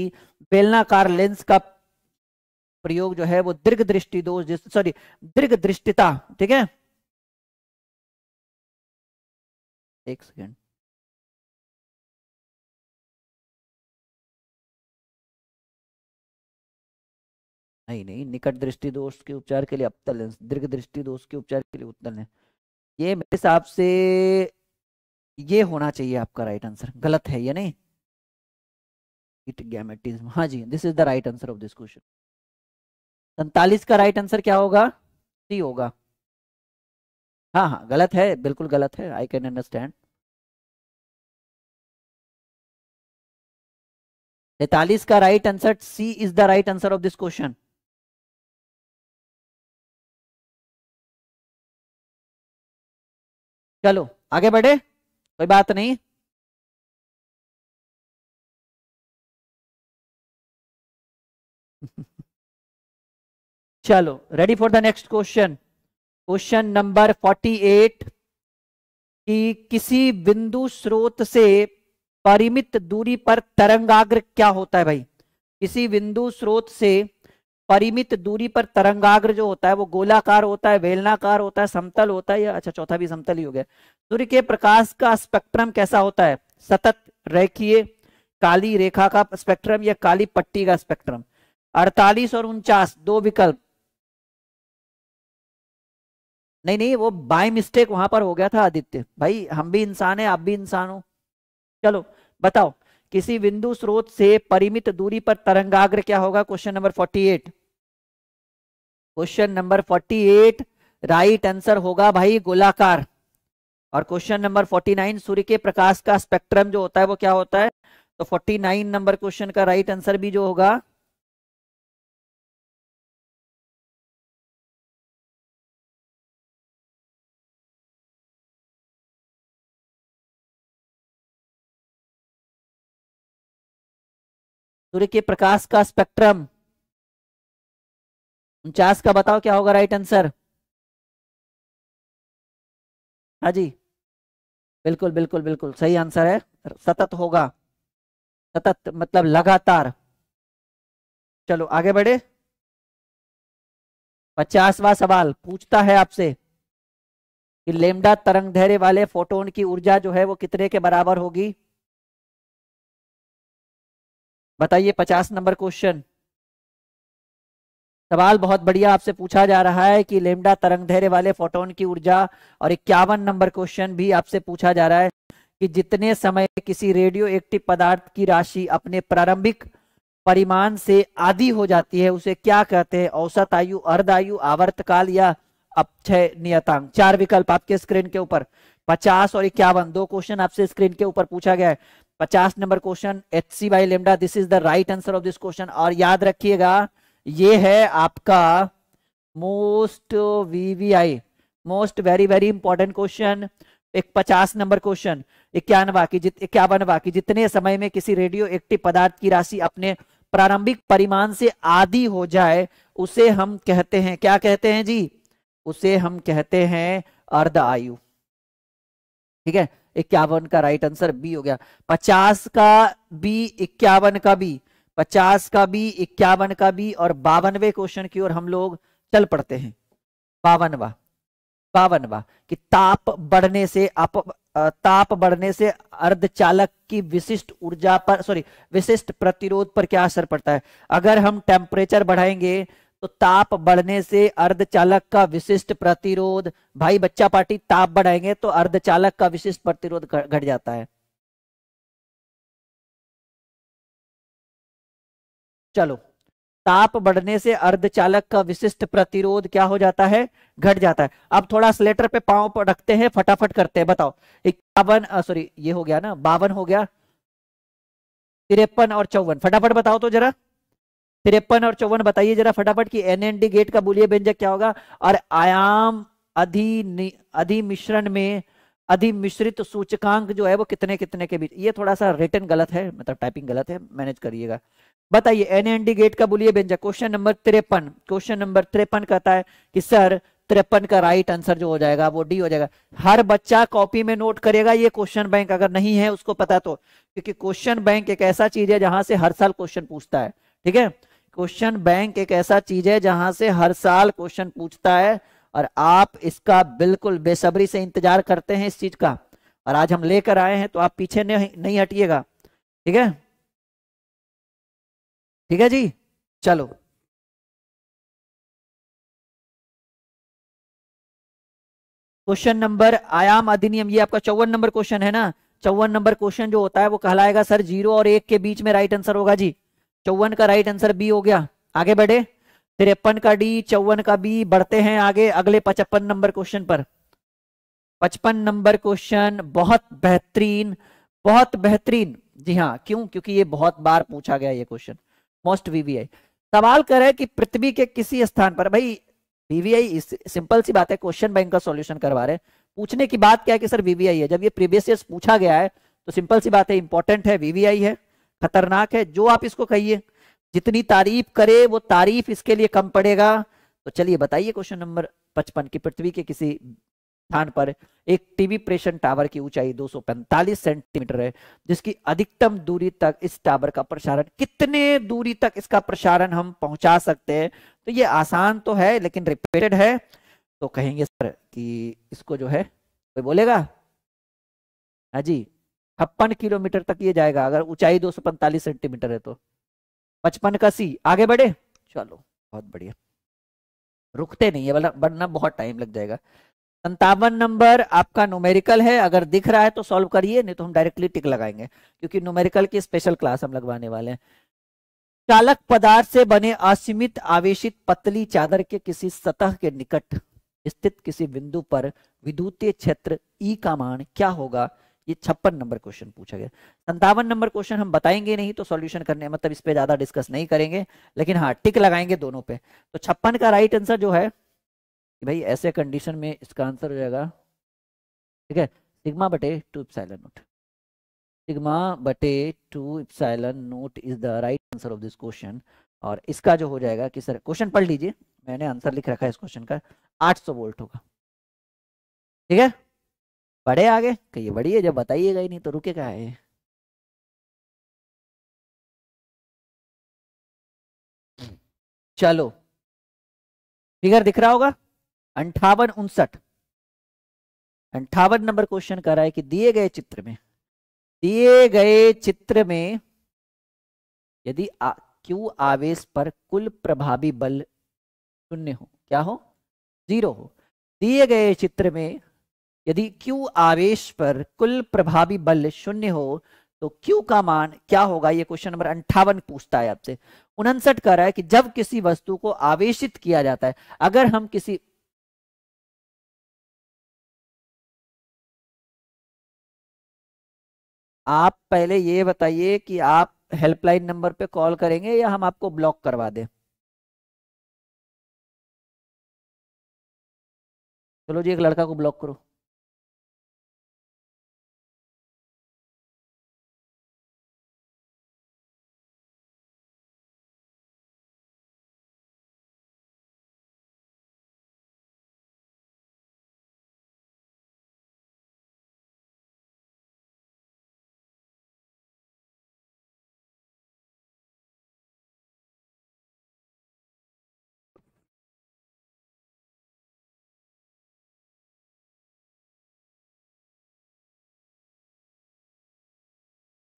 बेलनाकार लेंस का प्रयोग जो है वो दीर्घ दृष्टि दोष सॉरी दीर्घ दृष्टिता ठीक है एक सेकेंड नहीं नहीं निकट दृष्टि दोष के उपचार के लिए अपतल लेंस दीर्घ दृष्टि दोष के उपचार के लिए उत्तल है ये मेरे हिसाब से ये होना चाहिए आपका राइट आंसर गलत है या नहीं इट गैमेटिज्म हाँ जी this is the right answer of this question सैतालीस का राइट आंसर क्या होगा सी होगा हाँ हाँ गलत है बिल्कुल गलत है आई कैन अंडरस्टैंड तैतालीस का right answer C is the right answer of this question चलो आगे बढ़े कोई बात नहीं चलो ready for the next question question number 48 कि किसी बिंदु स्रोत से परिमित दूरी पर तरंगाग्र क्या होता है भाई किसी बिंदु स्रोत से परिमित दूरी पर तरंगाग्र जो होता है वो गोलाकार होता है वेलनाकार होता है समतल होता है या अच्छा चौथा भी समतल ही हो गया सूर्य के प्रकाश का स्पेक्ट्रम कैसा होता है सतत रेखीय काली रेखा का स्पेक्ट्रम या काली पट्टी का स्पेक्ट्रम 48 और उनचास दो विकल्प नहीं नहीं वो बाय मिस्टेक वहां पर हो गया था आदित्य भाई हम भी इंसान है आप भी इंसान हो चलो बताओ किसी बिंदु स्रोत से परिमित दूरी पर तरंगाग्र क्या होगा question number 48 question number 48 right answer होगा भाई गोलाकार और क्वेश्चन नंबर 49 सूर्य के प्रकाश का स्पेक्ट्रम जो होता है वो क्या होता है तो 49 नंबर क्वेश्चन का राइट आंसर भी जो होगा सूर्य के प्रकाश का स्पेक्ट्रम उनचास का बताओ क्या होगा राइट आंसर हाँ जी बिल्कुल बिल्कुल बिल्कुल सही आंसर है सतत होगा सतत मतलब लगातार चलो आगे बढ़े पचासवा सवाल पूछता है आपसे कि लेमडा तरंग धैर्य वाले फोटोन की ऊर्जा जो है वो कितने के बराबर होगी बताइए पचास नंबर क्वेश्चन सवाल बहुत बढ़िया आपसे पूछा जा रहा है कि लेमडा धैर्य वाले फोटोन की ऊर्जा और इक्यावन नंबर क्वेश्चन भी आपसे पूछा जा रहा है कि जितने समय किसी रेडियो एक्टिव पदार्थ की राशि अपने प्रारंभिक परिमाण से आदि हो जाती है उसे क्या कहते हैं औसत आयु अर्ध आयु आवर्तकाल या अपक्षय नियतांक चार विकल्प आपके स्क्रीन के ऊपर पचास और इक्यावन दो क्वेश्चन आपसे स्क्रीन के ऊपर पूछा गया है पचास number question H C by lambda this is the right answer of this question और याद रखिएगा ये है आपका most VVI most very very important question एक पचास नंबर क्वेश्चन इक्यानवा की जित इक्यावनवा की जितने समय में किसी रेडियो एक्टिव पदार्थ की राशि अपने प्रारंभिक परिमाण से आदि हो जाए उसे हम कहते हैं क्या कहते हैं जी उसे हम कहते हैं अर्ध आयु ठीक है इक्यावन का राइट आंसर बी हो गया पचास का बी इक्यावन का बी पचास का भी इक्यावन का भी और बावनवे क्वेश्चन की ओर हम लोग चल पड़ते हैं बावनवा बावनवा कि ताप बढ़ने से अप ताप बढ़ने से अर्धचालक की विशिष्ट ऊर्जा पर सॉरी विशिष्ट प्रतिरोध पर क्या असर पड़ता है अगर हम टेम्परेचर बढ़ाएंगे तो ताप बढ़ने से अर्धचालक का विशिष्ट प्रतिरोध भाई बच्चा पार्टी ताप बढ़ाएंगे तो अर्धचालक का विशिष्ट प्रतिरोध घट जाता है चलो ताप बढ़ने से अर्धचालक का विशिष्ट प्रतिरोध क्या हो जाता है घट जाता है अब थोड़ा स्लेटर पे पांव पर रखते हैं फटाफट करते हैं बताओ इक्यावन सॉरी ये हो गया ना बावन हो गया तिरपन और चौवन फटाफट बताओ तो जरा तिरपन और चौवन बताइए जरा फटाफट कि एनएनडी गेट का बोलिए व्यंजक क्या होगा और आयाम अधि अधिमिश्रण में अधिमिश्रित सूचकांक जो है वो कितने कितने के बीच ये थोड़ा सा रिटर्न गलत है मतलब टाइपिंग गलत है मैनेज करिएगा बताइए एन एन डी गेट का बोलिए बेंजा क्वेश्चन नंबर तिरपन क्वेश्चन नंबर तिरपन कहता है कि सर तिरपन का राइट आंसर जो हो जाएगा वो डी हो जाएगा हर बच्चा कॉपी में नोट करेगा ये क्वेश्चन बैंक अगर नहीं है उसको पता तो क्योंकि क्वेश्चन बैंक एक ऐसा चीज है जहां से हर साल क्वेश्चन पूछता है ठीक है क्वेश्चन बैंक एक ऐसा चीज है जहां से हर साल क्वेश्चन पूछता है और आप इसका बिल्कुल बेसब्री से इंतजार करते हैं इस चीज का और आज हम लेकर आए हैं तो आप पीछे नहीं नहीं हटिएगा ठीक है ठीक है जी चलो क्वेश्चन नंबर आयाम अधिनियम ये आपका चौवन नंबर क्वेश्चन है ना चौवन नंबर क्वेश्चन जो होता है वो कहलाएगा सर जीरो और एक के बीच में राइट आंसर होगा जी चौवन का राइट आंसर बी हो गया आगे बढ़े तिरपन का डी चौवन का बी बढ़ते हैं आगे अगले पचपन नंबर क्वेश्चन पर पचपन नंबर क्वेश्चन बहुत बेहतरीन बहुत बेहतरीन जी हाँ क्यों क्योंकि ये बहुत बार पूछा गया ये क्वेश्चन मोस्ट वीवीआई सवाल करे कि पृथ्वी के किसी स्थान पर भाई वीवीआई सिंपल सी बात है क्वेश्चन बैंक का सॉल्यूशन करवा रहे पूछने की बात क्या है कि सर वीवीआई है जब ये प्रीवियस ईयर पूछा गया है तो सिंपल सी बात है इंपॉर्टेंट है वीवीआई है खतरनाक है जो आप इसको कहिए जितनी तारीफ करे वो तारीफ इसके लिए कम पड़ेगा तो चलिए बताइए क्वेश्चन नंबर पचपन की पृथ्वी के किसी स्थान पर एक टीवी प्रेशन टावर की ऊंचाई 245 सेंटीमीटर है जिसकी अधिकतम दूरी तक इस टावर का प्रसारण कितने दूरी तक इसका प्रसारण हम पहुंचा सकते हैं तो ये आसान तो है लेकिन रिपीटेड है तो कहेंगे सर कि इसको जो है कोई बोलेगा हाँ जी छप्पन किलोमीटर तक ये जाएगा अगर ऊंचाई दो सेंटीमीटर है तो पचपन का सी आगे बढ़े चलो बहुत बढ़िया रुकते नहीं है वरना बहुत टाइम लग जाएगा संतावन नंबर आपका न्यूमेरिकल है अगर दिख रहा है तो सॉल्व करिए नहीं तो हम डायरेक्टली टिक लगाएंगे क्योंकि न्यूमेरिकल की स्पेशल क्लास हम लगवाने वाले हैं चालक पदार्थ से बने असीमित आवेशित पतली चादर के किसी सतह के निकट स्थित किसी बिंदु पर विद्युतीय क्षेत्र ई e का मान क्या होगा ये छप्पन नंबर क्वेश्चन पूछा गया संतावन नंबर क्वेश्चन हम बताएंगे नहीं तो सॉल्यूशन करने मतलब इस पे ज्यादा डिस्कस नहीं करेंगे लेकिन हाँ टिक लगाएंगे दोनों पे तो छप्पन का राइट आंसर जो है भाई ऐसे कंडीशन में इसका आंसर हो जाएगा ठीक है सिग्मा बटे टू इप्साइलन नोट सिग्मा बटे two epsilon nought is the right answer of this question और इसका जो हो जाएगा कि सर क्वेश्चन पढ़ लीजिए मैंने आंसर लिख रखा है इस क्वेश्चन का 800 वोल्ट होगा ठीक है पढ़े आगे कहिए है जब बताइएगा ही नहीं तो रुके क्या है चलो फिगर दिख रहा होगा अंठावन उनसठ अंठावन नंबर क्वेश्चन कर रहा है कि दिए गए चित्र में दिए गए चित्र में यदि क्यू आवेश पर कुल प्रभावी बल शून्य हो क्या हो जीरो हो दिए गए चित्र में यदि Q आवेश पर कुल प्रभावी बल शून्य हो तो Q का मान क्या होगा ये क्वेश्चन नंबर अंठावन पूछता है आपसे उनसठ कह रहा है कि जब किसी वस्तु को आवेशित किया जाता है अगर हम किसी आप पहले ये बताइए कि आप हेल्पलाइन नंबर पे कॉल करेंगे या हम आपको ब्लॉक करवा दें चलो जी एक लड़का को ब्लॉक करो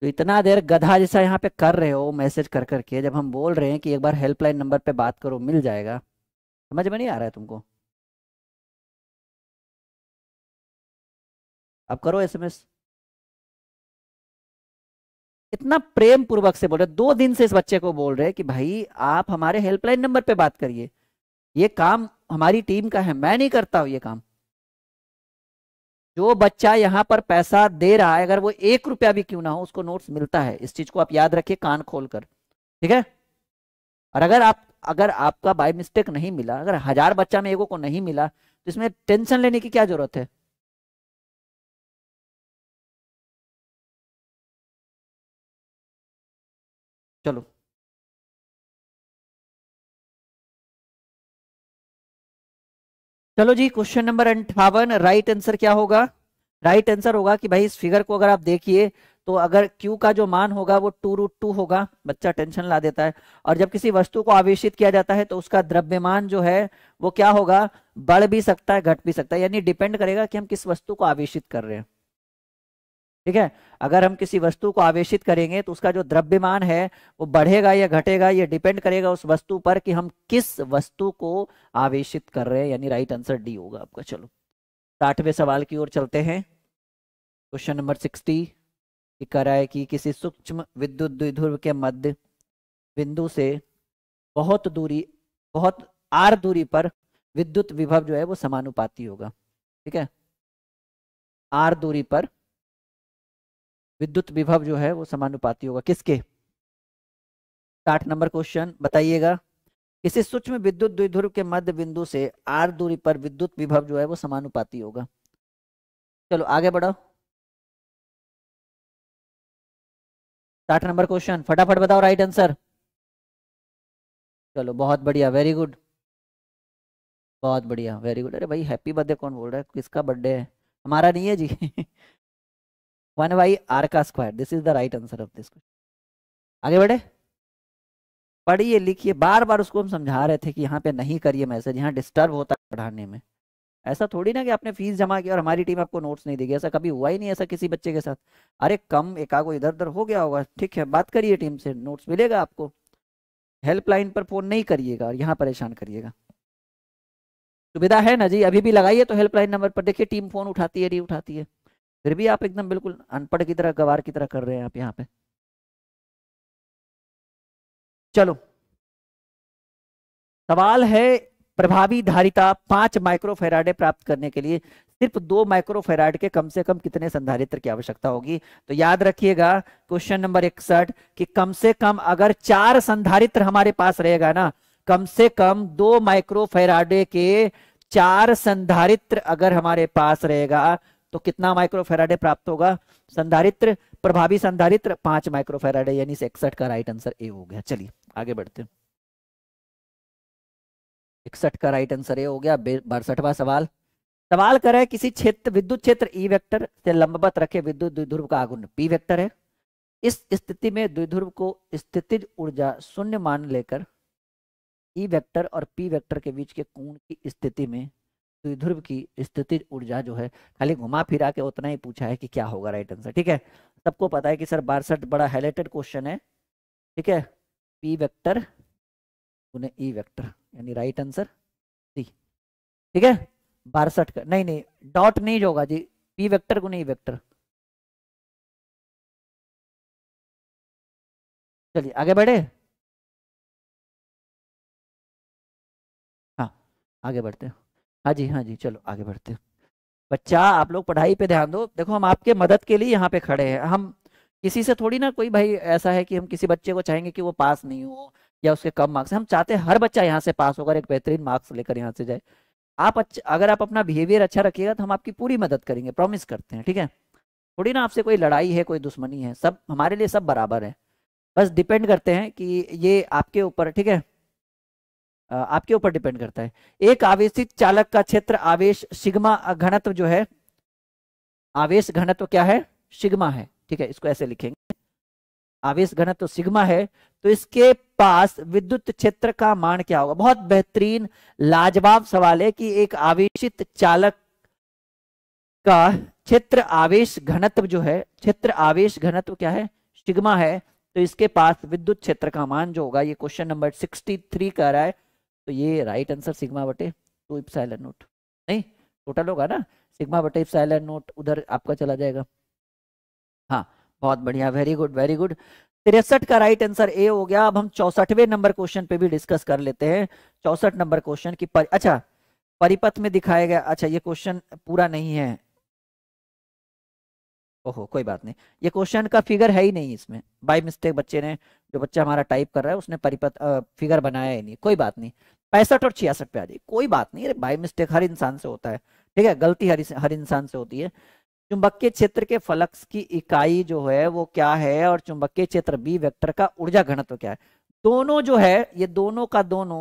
तो इतना देर गधा जैसा यहाँ पे कर रहे हो मैसेज कर करके जब हम बोल रहे हैं कि एक बार हेल्पलाइन नंबर पे बात करो मिल जाएगा समझ में नहीं आ रहा है तुमको अब करो एसएमएस इतना प्रेम पूर्वक से बोल रहे दो दिन से इस बच्चे को बोल रहे कि भाई आप हमारे हेल्पलाइन नंबर पे बात करिए ये काम हमारी टीम का है मैं नहीं करता हूं ये काम जो बच्चा यहां पर पैसा दे रहा है अगर वो एक रुपया भी क्यों ना हो उसको नोट्स मिलता है इस चीज को आप याद रखिए कान खोल कर ठीक है और अगर आप अगर आपका बाय मिस्टेक नहीं मिला अगर हजार बच्चा में एगो को नहीं मिला तो इसमें टेंशन लेने की क्या जरूरत है चलो चलो जी क्वेश्चन नंबर अंठावन राइट आंसर क्या होगा राइट आंसर होगा कि भाई इस फिगर को अगर आप देखिए तो अगर Q का जो मान होगा वो टू रूट टू होगा बच्चा टेंशन ला देता है और जब किसी वस्तु को आवेशित किया जाता है तो उसका द्रव्यमान जो है वो क्या होगा बढ़ भी सकता है घट भी सकता है यानी डिपेंड करेगा कि हम किस वस्तु को आवेशित कर रहे हैं ठीक है अगर हम किसी वस्तु को आवेशित करेंगे तो उसका जो द्रव्यमान है वो बढ़ेगा या घटेगा ये डिपेंड करेगा उस वस्तु पर कि हम किस वस्तु को आवेशित कर रहे हैं यानी राइट आंसर डी होगा आपका चलो साठवें सवाल की ओर चलते हैं क्वेश्चन नंबर सिक्सटी कह रहा है कि किसी सूक्ष्म विद्युत द्विध्रुव के मध्य बिंदु से बहुत दूरी बहुत आर दूरी पर विद्युत विभव जो है वो समानुपाती होगा ठीक है आर दूरी पर विद्युत विभव जो है वो समानुपाती होगा किसके साठ नंबर क्वेश्चन बताइएगा किसी सूक्ष्म विद्युत द्विध्रुव के मध्य बिंदु से आर दूरी पर विद्युत विभव जो है वो समानुपाती होगा चलो आगे बढ़ाओ साठ नंबर क्वेश्चन फटाफट बताओ राइट आंसर चलो बहुत बढ़िया वेरी गुड बहुत बढ़िया वेरी गुड अरे भाई हैप्पी बर्थडे कौन बोल रहा है किसका बर्थडे है हमारा नहीं है जी वन बाई आर का square this is the right answer of this question आगे बढ़े पढ़िए लिखिए बार बार उसको हम समझा रहे थे कि यहाँ पे नहीं करिए मैसेज यहाँ डिस्टर्ब होता है पढ़ाने में ऐसा थोड़ी ना कि आपने फीस जमा की और हमारी टीम आपको नोट्स नहीं देगी ऐसा कभी हुआ ही नहीं ऐसा किसी बच्चे के साथ अरे कम एकागो इधर उधर हो गया होगा ठीक है बात करिए टीम से नोट्स मिलेगा आपको हेल्पलाइन पर फोन नहीं करिएगा और यहाँ परेशान करिएगा सुविधा है ना जी अभी भी लगाइए तो हेल्पलाइन नंबर पर देखिए टीम फोन उठाती है नहीं उठाती है फिर भी आप एकदम बिल्कुल अनपढ़ की तरह गवार की तरह कर रहे हैं आप यहाँ पे चलो सवाल है प्रभावी धारिता पांच माइक्रोफेराडे प्राप्त करने के लिए सिर्फ दो माइक्रोफेराड के कम से कम कितने संधारित्र की आवश्यकता होगी तो याद रखिएगा क्वेश्चन नंबर इकसठ कि कम से कम अगर चार संधारित्र हमारे पास रहेगा ना कम से कम दो माइक्रोफेराडे के चार संधारित्र अगर हमारे पास रहेगा तो कितना माइक्रोफेराडे प्राप्त होगा संधारित्र प्रभावी संधारित्र पांच माइक्रोफेराडे यानी इकसठ का राइट आंसर ए हो गया चलिए आगे बढ़ते हैं इकसठ का राइट आंसर ए हो गया बासठवा सवाल सवाल करें किसी क्षेत्र विद्युत क्षेत्र ई e वेक्टर से लंबवत रखे विद्युत द्विध्रुव का आगुण पी वेक्टर है इस स्थिति में द्विध्रुव को स्थितिज ऊर्जा शून्य मान लेकर ई e वेक्टर और पी वेक्टर के बीच के कोण की स्थिति में ध्रुव की स्थिति ऊर्जा जो है खाली घुमा फिरा के उतना ही पूछा है कि क्या होगा राइट आंसर ठीक है सबको पता है कि सर बासठ बड़ा हाईलाइटेड क्वेश्चन है ठीक है पी वेक्टर उन्हें ई वेक्टर यानी राइट आंसर सी ठीक है बासठ का नहीं नहीं डॉट नहीं होगा जी पी वेक्टर गुने ई e वेक्टर चलिए आगे बढ़े हाँ आगे बढ़ते हैं हाँ जी हाँ जी चलो आगे बढ़ते हैं बच्चा आप लोग पढ़ाई पे ध्यान दो देखो हम आपके मदद के लिए यहाँ पे खड़े हैं हम किसी से थोड़ी ना कोई भाई ऐसा है कि हम किसी बच्चे को चाहेंगे कि वो पास नहीं हो या उसके कम मार्क्स हम चाहते हैं हर बच्चा यहाँ से पास होकर एक बेहतरीन मार्क्स लेकर यहाँ से जाए आप अच्छा अगर आप अपना बिहेवियर अच्छा रखिएगा तो हम आपकी पूरी मदद करेंगे प्रॉमिस करते हैं ठीक है थोड़ी ना आपसे कोई लड़ाई है कोई दुश्मनी है सब हमारे लिए सब बराबर है बस डिपेंड करते हैं कि ये आपके ऊपर ठीक है आपके ऊपर डिपेंड करता है एक आवेशित चालक का क्षेत्र आवेश सिग्मा घनत्व जो है आवेश घनत्व क्या है सिग्मा है ठीक है इसको ऐसे लिखेंगे आवेश घनत्व सिग्मा है तो इसके पास विद्युत क्षेत्र का मान क्या होगा बहुत बेहतरीन लाजवाब सवाल है कि एक आवेशित चालक का क्षेत्र आवेश घनत्व जो है क्षेत्र आवेश घनत्व क्या है सिग्मा है तो इसके पास विद्युत क्षेत्र का मान जो होगा ये क्वेश्चन नंबर सिक्सटी थ्री कह रहा है तो ये राइट आंसर सिग्मा बटे टू इप्साइलन नोट नहीं टोटल होगा ना सिग्मा बटे इप्साइलन नोट उधर आपका चला जाएगा हाँ बहुत बढ़िया वेरी गुड वेरी गुड तिरसठ का राइट आंसर ए हो गया अब हम चौसठवें नंबर क्वेश्चन पे भी डिस्कस कर लेते हैं चौसठ नंबर क्वेश्चन की पर, अच्छा परिपथ में दिखाया गया अच्छा ये क्वेश्चन पूरा नहीं है ओहो कोई बात नहीं ये क्वेश्चन का फिगर है ही नहीं इसमें बाय मिस्टेक बच्चे ने जो बच्चा हमारा टाइप कर रहा है उसने परिपथ फिगर बनाया ही नहीं कोई बात नहीं पैंसठ और छियासठ पे आ जाइए कोई बात नहीं अरे बाई मिस्टेक हर इंसान से होता है ठीक है गलती हर हर इंसान से होती है चुंबकीय क्षेत्र के फलक्स की इकाई जो है वो क्या है और चुंबकीय क्षेत्र बी वेक्टर का ऊर्जा घनत्व क्या है दोनों जो है ये दोनों का दोनों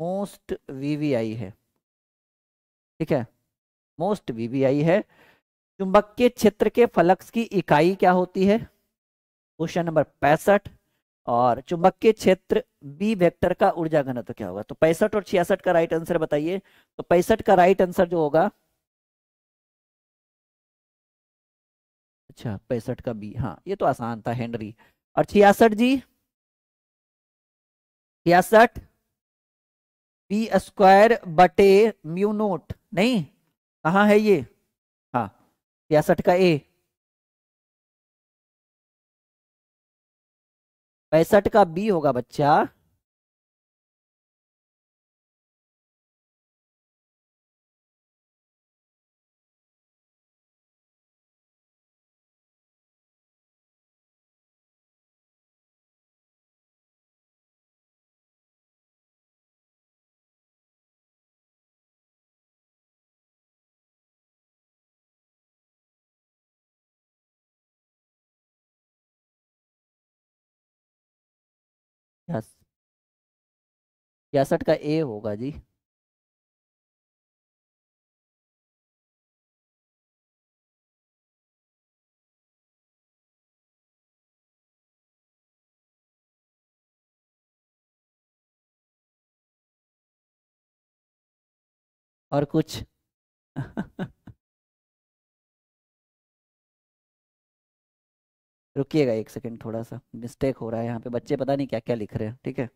मोस्ट वीवीआई है ठीक है मोस्ट वीवीआई है चुंबकीय क्षेत्र के फलक्स की इकाई क्या होती है क्वेश्चन नंबर पैंसठ और चुंबकीय क्षेत्र बी वेक्टर का ऊर्जा घनत्व क्या होगा तो पैंसठ और छियासठ का राइट आंसर बताइए तो पैंसठ का राइट आंसर जो होगा अच्छा पैंसठ का बी हाँ ये तो आसान था हेनरी और छियासठ जी छियासठ बी स्क्वायर बटे म्यू नोट नहीं कहा है ये हाँ छियासठ का ए पैंसठ का बी होगा बच्चा छियासठ का ए होगा जी और कुछ रुकिएगा एक सेकंड थोड़ा सा मिस्टेक हो रहा है यहाँ पे बच्चे पता नहीं क्या क्या लिख रहे हैं ठीक है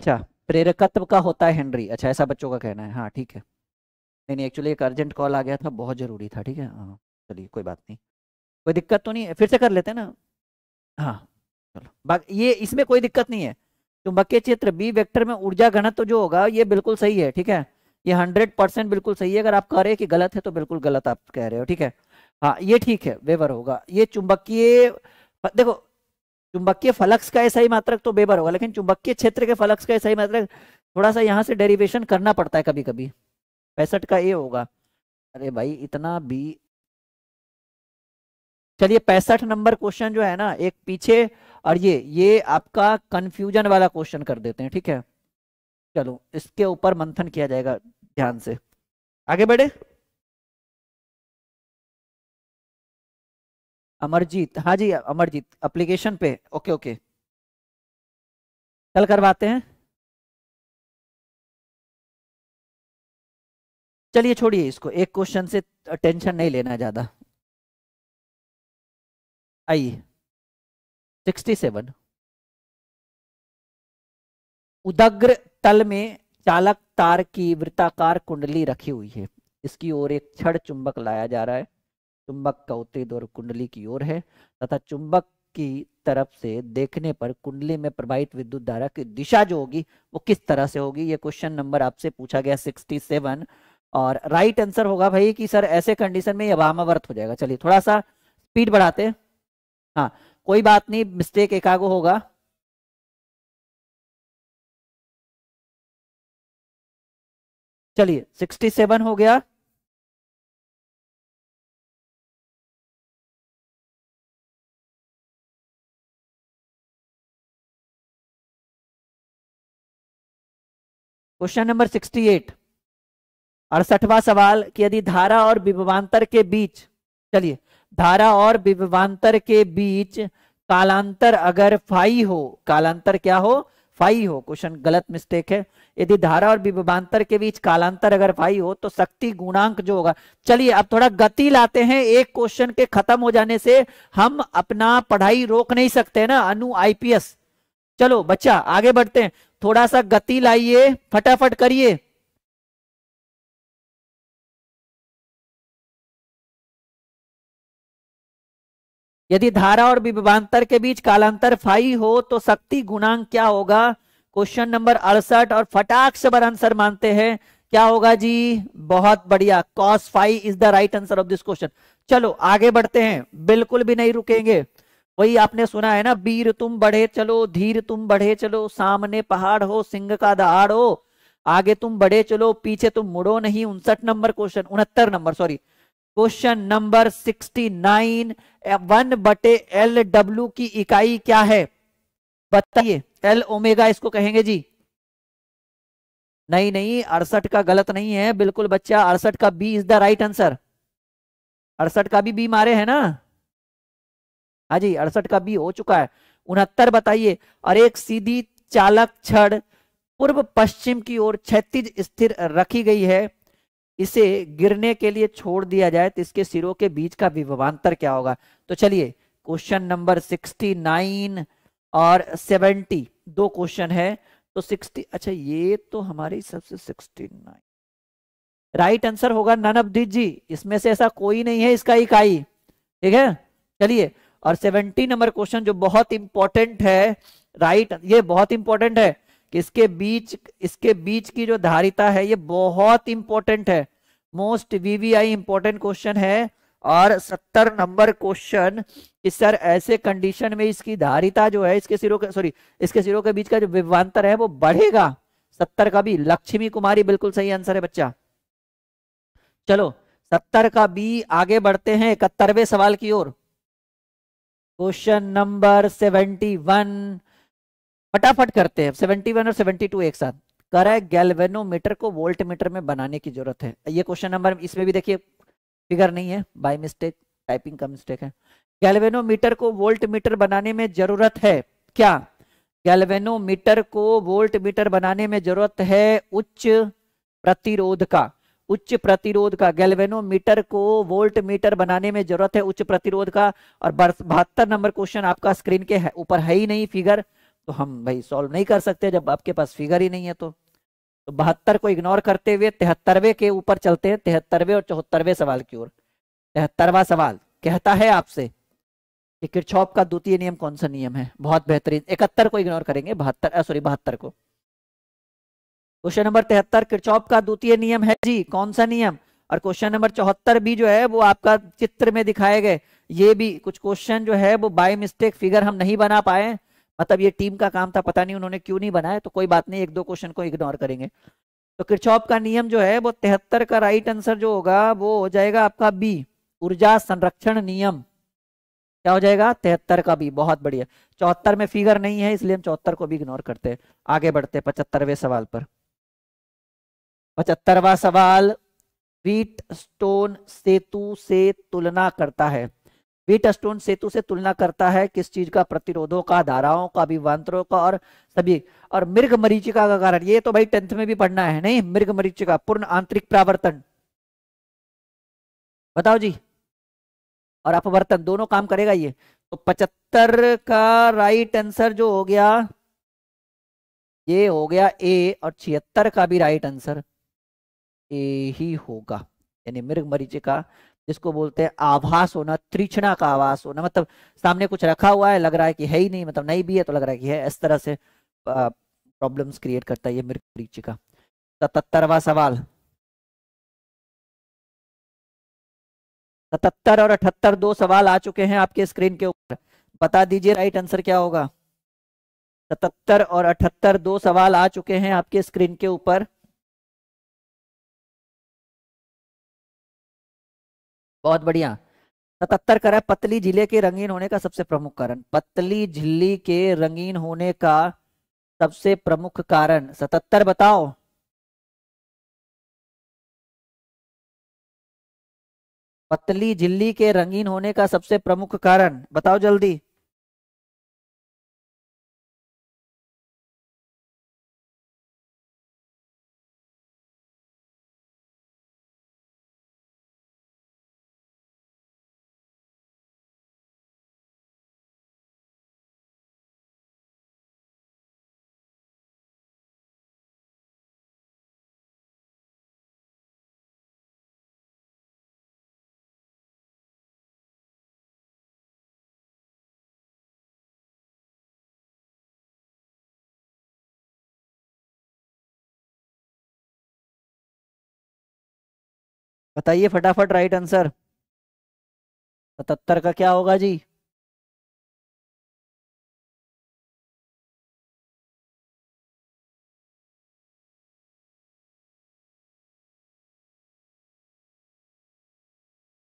अच्छा प्रेरकत्व का होता है हेनरी अच्छा ऐसा बच्चों का कहना है हाँ ठीक है नहीं नहीं एक्चुअली एक अर्जेंट कॉल आ गया था बहुत ज़रूरी था ठीक है हाँ चलिए कोई बात नहीं कोई दिक्कत तो नहीं है फिर से कर लेते हैं ना हाँ चलो बाकी ये इसमें कोई दिक्कत नहीं है चुंबकीय क्षेत्र बी वेक्टर में ऊर्जा घनत्व तो जो होगा ये बिल्कुल सही है ठीक है ये हंड्रेड परसेंट बिल्कुल सही है अगर आप कह रहे हैं कि गलत है तो बिल्कुल गलत आप कह रहे हो ठीक है हाँ ये ठीक है वेवर होगा ये चुंबकीय देखो चुंबकीय फलक्स का ऐसा ही मात्रक तो बेबर होगा लेकिन चुंबकीय क्षेत्र के फलक्स का ऐसा ही मात्रक थोड़ा सा यहाँ से डेरिवेशन करना पड़ता है कभी कभी पैंसठ का ए होगा अरे भाई इतना बी चलिए पैंसठ नंबर क्वेश्चन जो है ना एक पीछे और ये ये आपका कंफ्यूजन वाला क्वेश्चन कर देते हैं ठीक है चलो इसके ऊपर मंथन किया जाएगा ध्यान से आगे बढ़े अमरजीत हाँ जी अमरजीत अप्लीकेशन पे ओके ओके कल करवाते हैं चलिए छोड़िए इसको एक क्वेश्चन से टेंशन नहीं लेना है ज़्यादा आइए सिक्सटी सेवन उदग्र तल में चालक तार की वृत्ताकार कुंडली रखी हुई है इसकी ओर एक छड़ चुंबक लाया जा रहा है चुंबक का उत्तरी द्वार कुंडली की ओर है तथा चुंबक की तरफ से देखने पर कुंडली में प्रवाहित विद्युत धारा की दिशा जो होगी वो किस तरह से होगी ये क्वेश्चन नंबर आपसे पूछा गया 67 और राइट आंसर होगा भाई कि सर ऐसे कंडीशन में अभामावर्त हो जाएगा चलिए थोड़ा सा स्पीड बढ़ाते हाँ कोई बात नहीं मिस्टेक एकागो होगा चलिए 67 हो गया क्वेश्चन नंबर 68 अड़सठवा सवाल कि यदि धारा और विभवांतर के बीच चलिए धारा और विभवांतर के बीच कालांतर अगर फाई हो कालांतर क्या हो फाई हो क्वेश्चन गलत मिस्टेक है यदि धारा और विभवांतर के बीच कालांतर अगर फाई हो तो शक्ति गुणांक जो होगा चलिए अब थोड़ा गति लाते हैं एक क्वेश्चन के खत्म हो जाने से हम अपना पढ़ाई रोक नहीं सकते ना अनु आईपीएस चलो बच्चा आगे बढ़ते हैं थोड़ा सा गति लाइए फटाफट करिए यदि धारा और विभवांतर के बीच कालांतर फाई हो तो शक्ति गुणांक क्या होगा क्वेश्चन नंबर अड़सठ और फटाक से आंसर मानते हैं क्या होगा जी बहुत बढ़िया cos five is the right answer of this question चलो आगे बढ़ते हैं बिल्कुल भी नहीं रुकेंगे वही आपने सुना है ना वीर तुम बढ़े चलो धीर तुम बढ़े चलो सामने पहाड़ हो सिंह का दहाड़ हो आगे तुम बढ़े चलो पीछे तुम मुड़ो नहीं उनसठ नंबर क्वेश्चन उनहत्तर number sorry question number sixty nine one बटे एल डब्ल्यू की इकाई क्या है बताइए एल ओमेगा इसको कहेंगे जी नहीं नहीं अड़सठ का गलत नहीं है बिल्कुल बच्चा अड़सठ का B is the right answer अड़सठ का भी बी मारे है ना हाँ जी अड़सठ का बी हो चुका है उनहत्तर बताइए और एक सीधी चालक छड़ पूर्व पश्चिम की ओर क्षैतिज स्थिर रखी गई है इसे गिरने के लिए छोड़ दिया जाए तो इसके सिरों के बीच का विभवान्तर क्या होगा तो चलिए क्वेश्चन नंबर सिक्सटी नाइन और सेवेंटी दो क्वेश्चन है तो सिक्सटी अच्छा ये तो हमारी सबसे सिक्सटी नाइन राइट आंसर होगा नन अब्दीत जी इसमें से ऐसा कोई नहीं है इसका इकाई ठीक है चलिए और सेवेंटी नंबर क्वेश्चन जो बहुत इंपॉर्टेंट है राइट ये बहुत इंपॉर्टेंट है कि इसके बीच इसके बीच की जो धारिता है ये बहुत इंपॉर्टेंट है मोस्ट वीवीआई इंपॉर्टेंट क्वेश्चन है और सत्तर नंबर क्वेश्चन सर ऐसे कंडीशन में इसकी धारिता जो है इसके सिरों के सॉरी इसके सिरों के बीच का जो विवांतर है वो बढ़ेगा सत्तर का भी लक्ष्मी कुमारी बिल्कुल सही आंसर है बच्चा चलो सत्तर का बी आगे बढ़ते हैं इकहत्तरवे सवाल की ओर क्वेश्चन नंबर सेवेंटी वन फटाफट करते हैं सेवेंटी वन और सेवेंटी टू एक साथ करेक्ट गैल्वेनोमीटर को वोल्ट मीटर में बनाने की जरूरत है ये क्वेश्चन नंबर इसमें भी देखिए फिगर नहीं है बाय मिस्टेक टाइपिंग का मिस्टेक है गैल्वेनोमीटर को वोल्ट मीटर बनाने में जरूरत है क्या गैल्वेनोमीटर को वोल्ट मीटर बनाने में जरूरत है उच्च प्रतिरोध का उच्च प्रतिरोध का गैल्वेनोमीटर को वोल्ट मीटर बनाने में जरूरत है उच्च प्रतिरोध का और बहत्तर नंबर क्वेश्चन आपका स्क्रीन के ऊपर है ही नहीं फिगर तो हम भाई सॉल्व नहीं कर सकते जब आपके पास फिगर ही नहीं है तो तो बहत्तर को इग्नोर करते हुए तिहत्तरवे के ऊपर चलते हैं तिहत्तरवे और चौहत्तरवे सवाल की ओर तिहत्तरवा सवाल कहता है आपसे कि किरछॉप का द्वितीय नियम कौन सा नियम है बहुत बेहतरीन इकहत्तर को इग्नोर करेंगे बहत्तर सॉरी बहत्तर को क्वेश्चन नंबर तिहत्तर किरचौप का द्वितीय नियम है जी कौन सा नियम और क्वेश्चन नंबर चौहत्तर भी जो है वो आपका चित्र में दिखाए गए ये भी कुछ क्वेश्चन जो है वो बाय मिस्टेक फिगर हम नहीं बना पाए मतलब ये टीम का काम था पता नहीं उन्होंने क्यों नहीं बनाया तो कोई बात नहीं एक दो क्वेश्चन को इग्नोर करेंगे तो किरचौप का नियम जो है वो तिहत्तर का राइट आंसर जो होगा वो हो जाएगा आपका बी ऊर्जा संरक्षण नियम क्या हो जाएगा तिहत्तर का भी बहुत बढ़िया चौहत्तर में फिगर नहीं है इसलिए हम चौहत्तर को भी इग्नोर करते हैं आगे बढ़ते पचहत्तरवे सवाल पर पचहत्तरवा सवाल वीट स्टोन सेतु से तुलना करता है वीट स्टोन सेतु से तुलना करता है किस चीज का प्रतिरोधों का धाराओं का अभिवांतरों का और सभी और मृग मरीचिका का कारण ये तो भाई टेंथ में भी पढ़ना है नहीं मृग मरीचिका पूर्ण आंतरिक प्रावर्तन बताओ जी और अपवर्तन दोनों काम करेगा ये तो पचहत्तर का राइट आंसर जो हो गया ये हो गया ए और छिहत्तर का भी राइट आंसर ही होगा यानी मृग मरीचिका जिसको बोलते हैं आभास होना त्रिछना का आवास होना मतलब सामने कुछ रखा हुआ है लग रहा है कि है ही नहीं मतलब नहीं भी है तो लग रहा है कि है इस तरह से प्रॉब्लम्स क्रिएट करता है ये मृग मरीचिका सतहत्तरवा सवाल सतहत्तर और अठहत्तर दो सवाल आ चुके हैं आपके स्क्रीन के ऊपर बता दीजिए राइट आंसर क्या होगा सतहत्तर और अठहत्तर दो सवाल आ चुके हैं आपके स्क्रीन के ऊपर बहुत बढ़िया सतहत्तर रहा है पतली झिले के रंगीन होने का सबसे प्रमुख कारण पतली झिल्ली के रंगीन होने का सबसे प्रमुख कारण सतहत्तर बताओ पतली झिल्ली के रंगीन होने का सबसे प्रमुख कारण बताओ जल्दी बताइए फटाफट राइट आंसर सतहत्तर का क्या होगा जी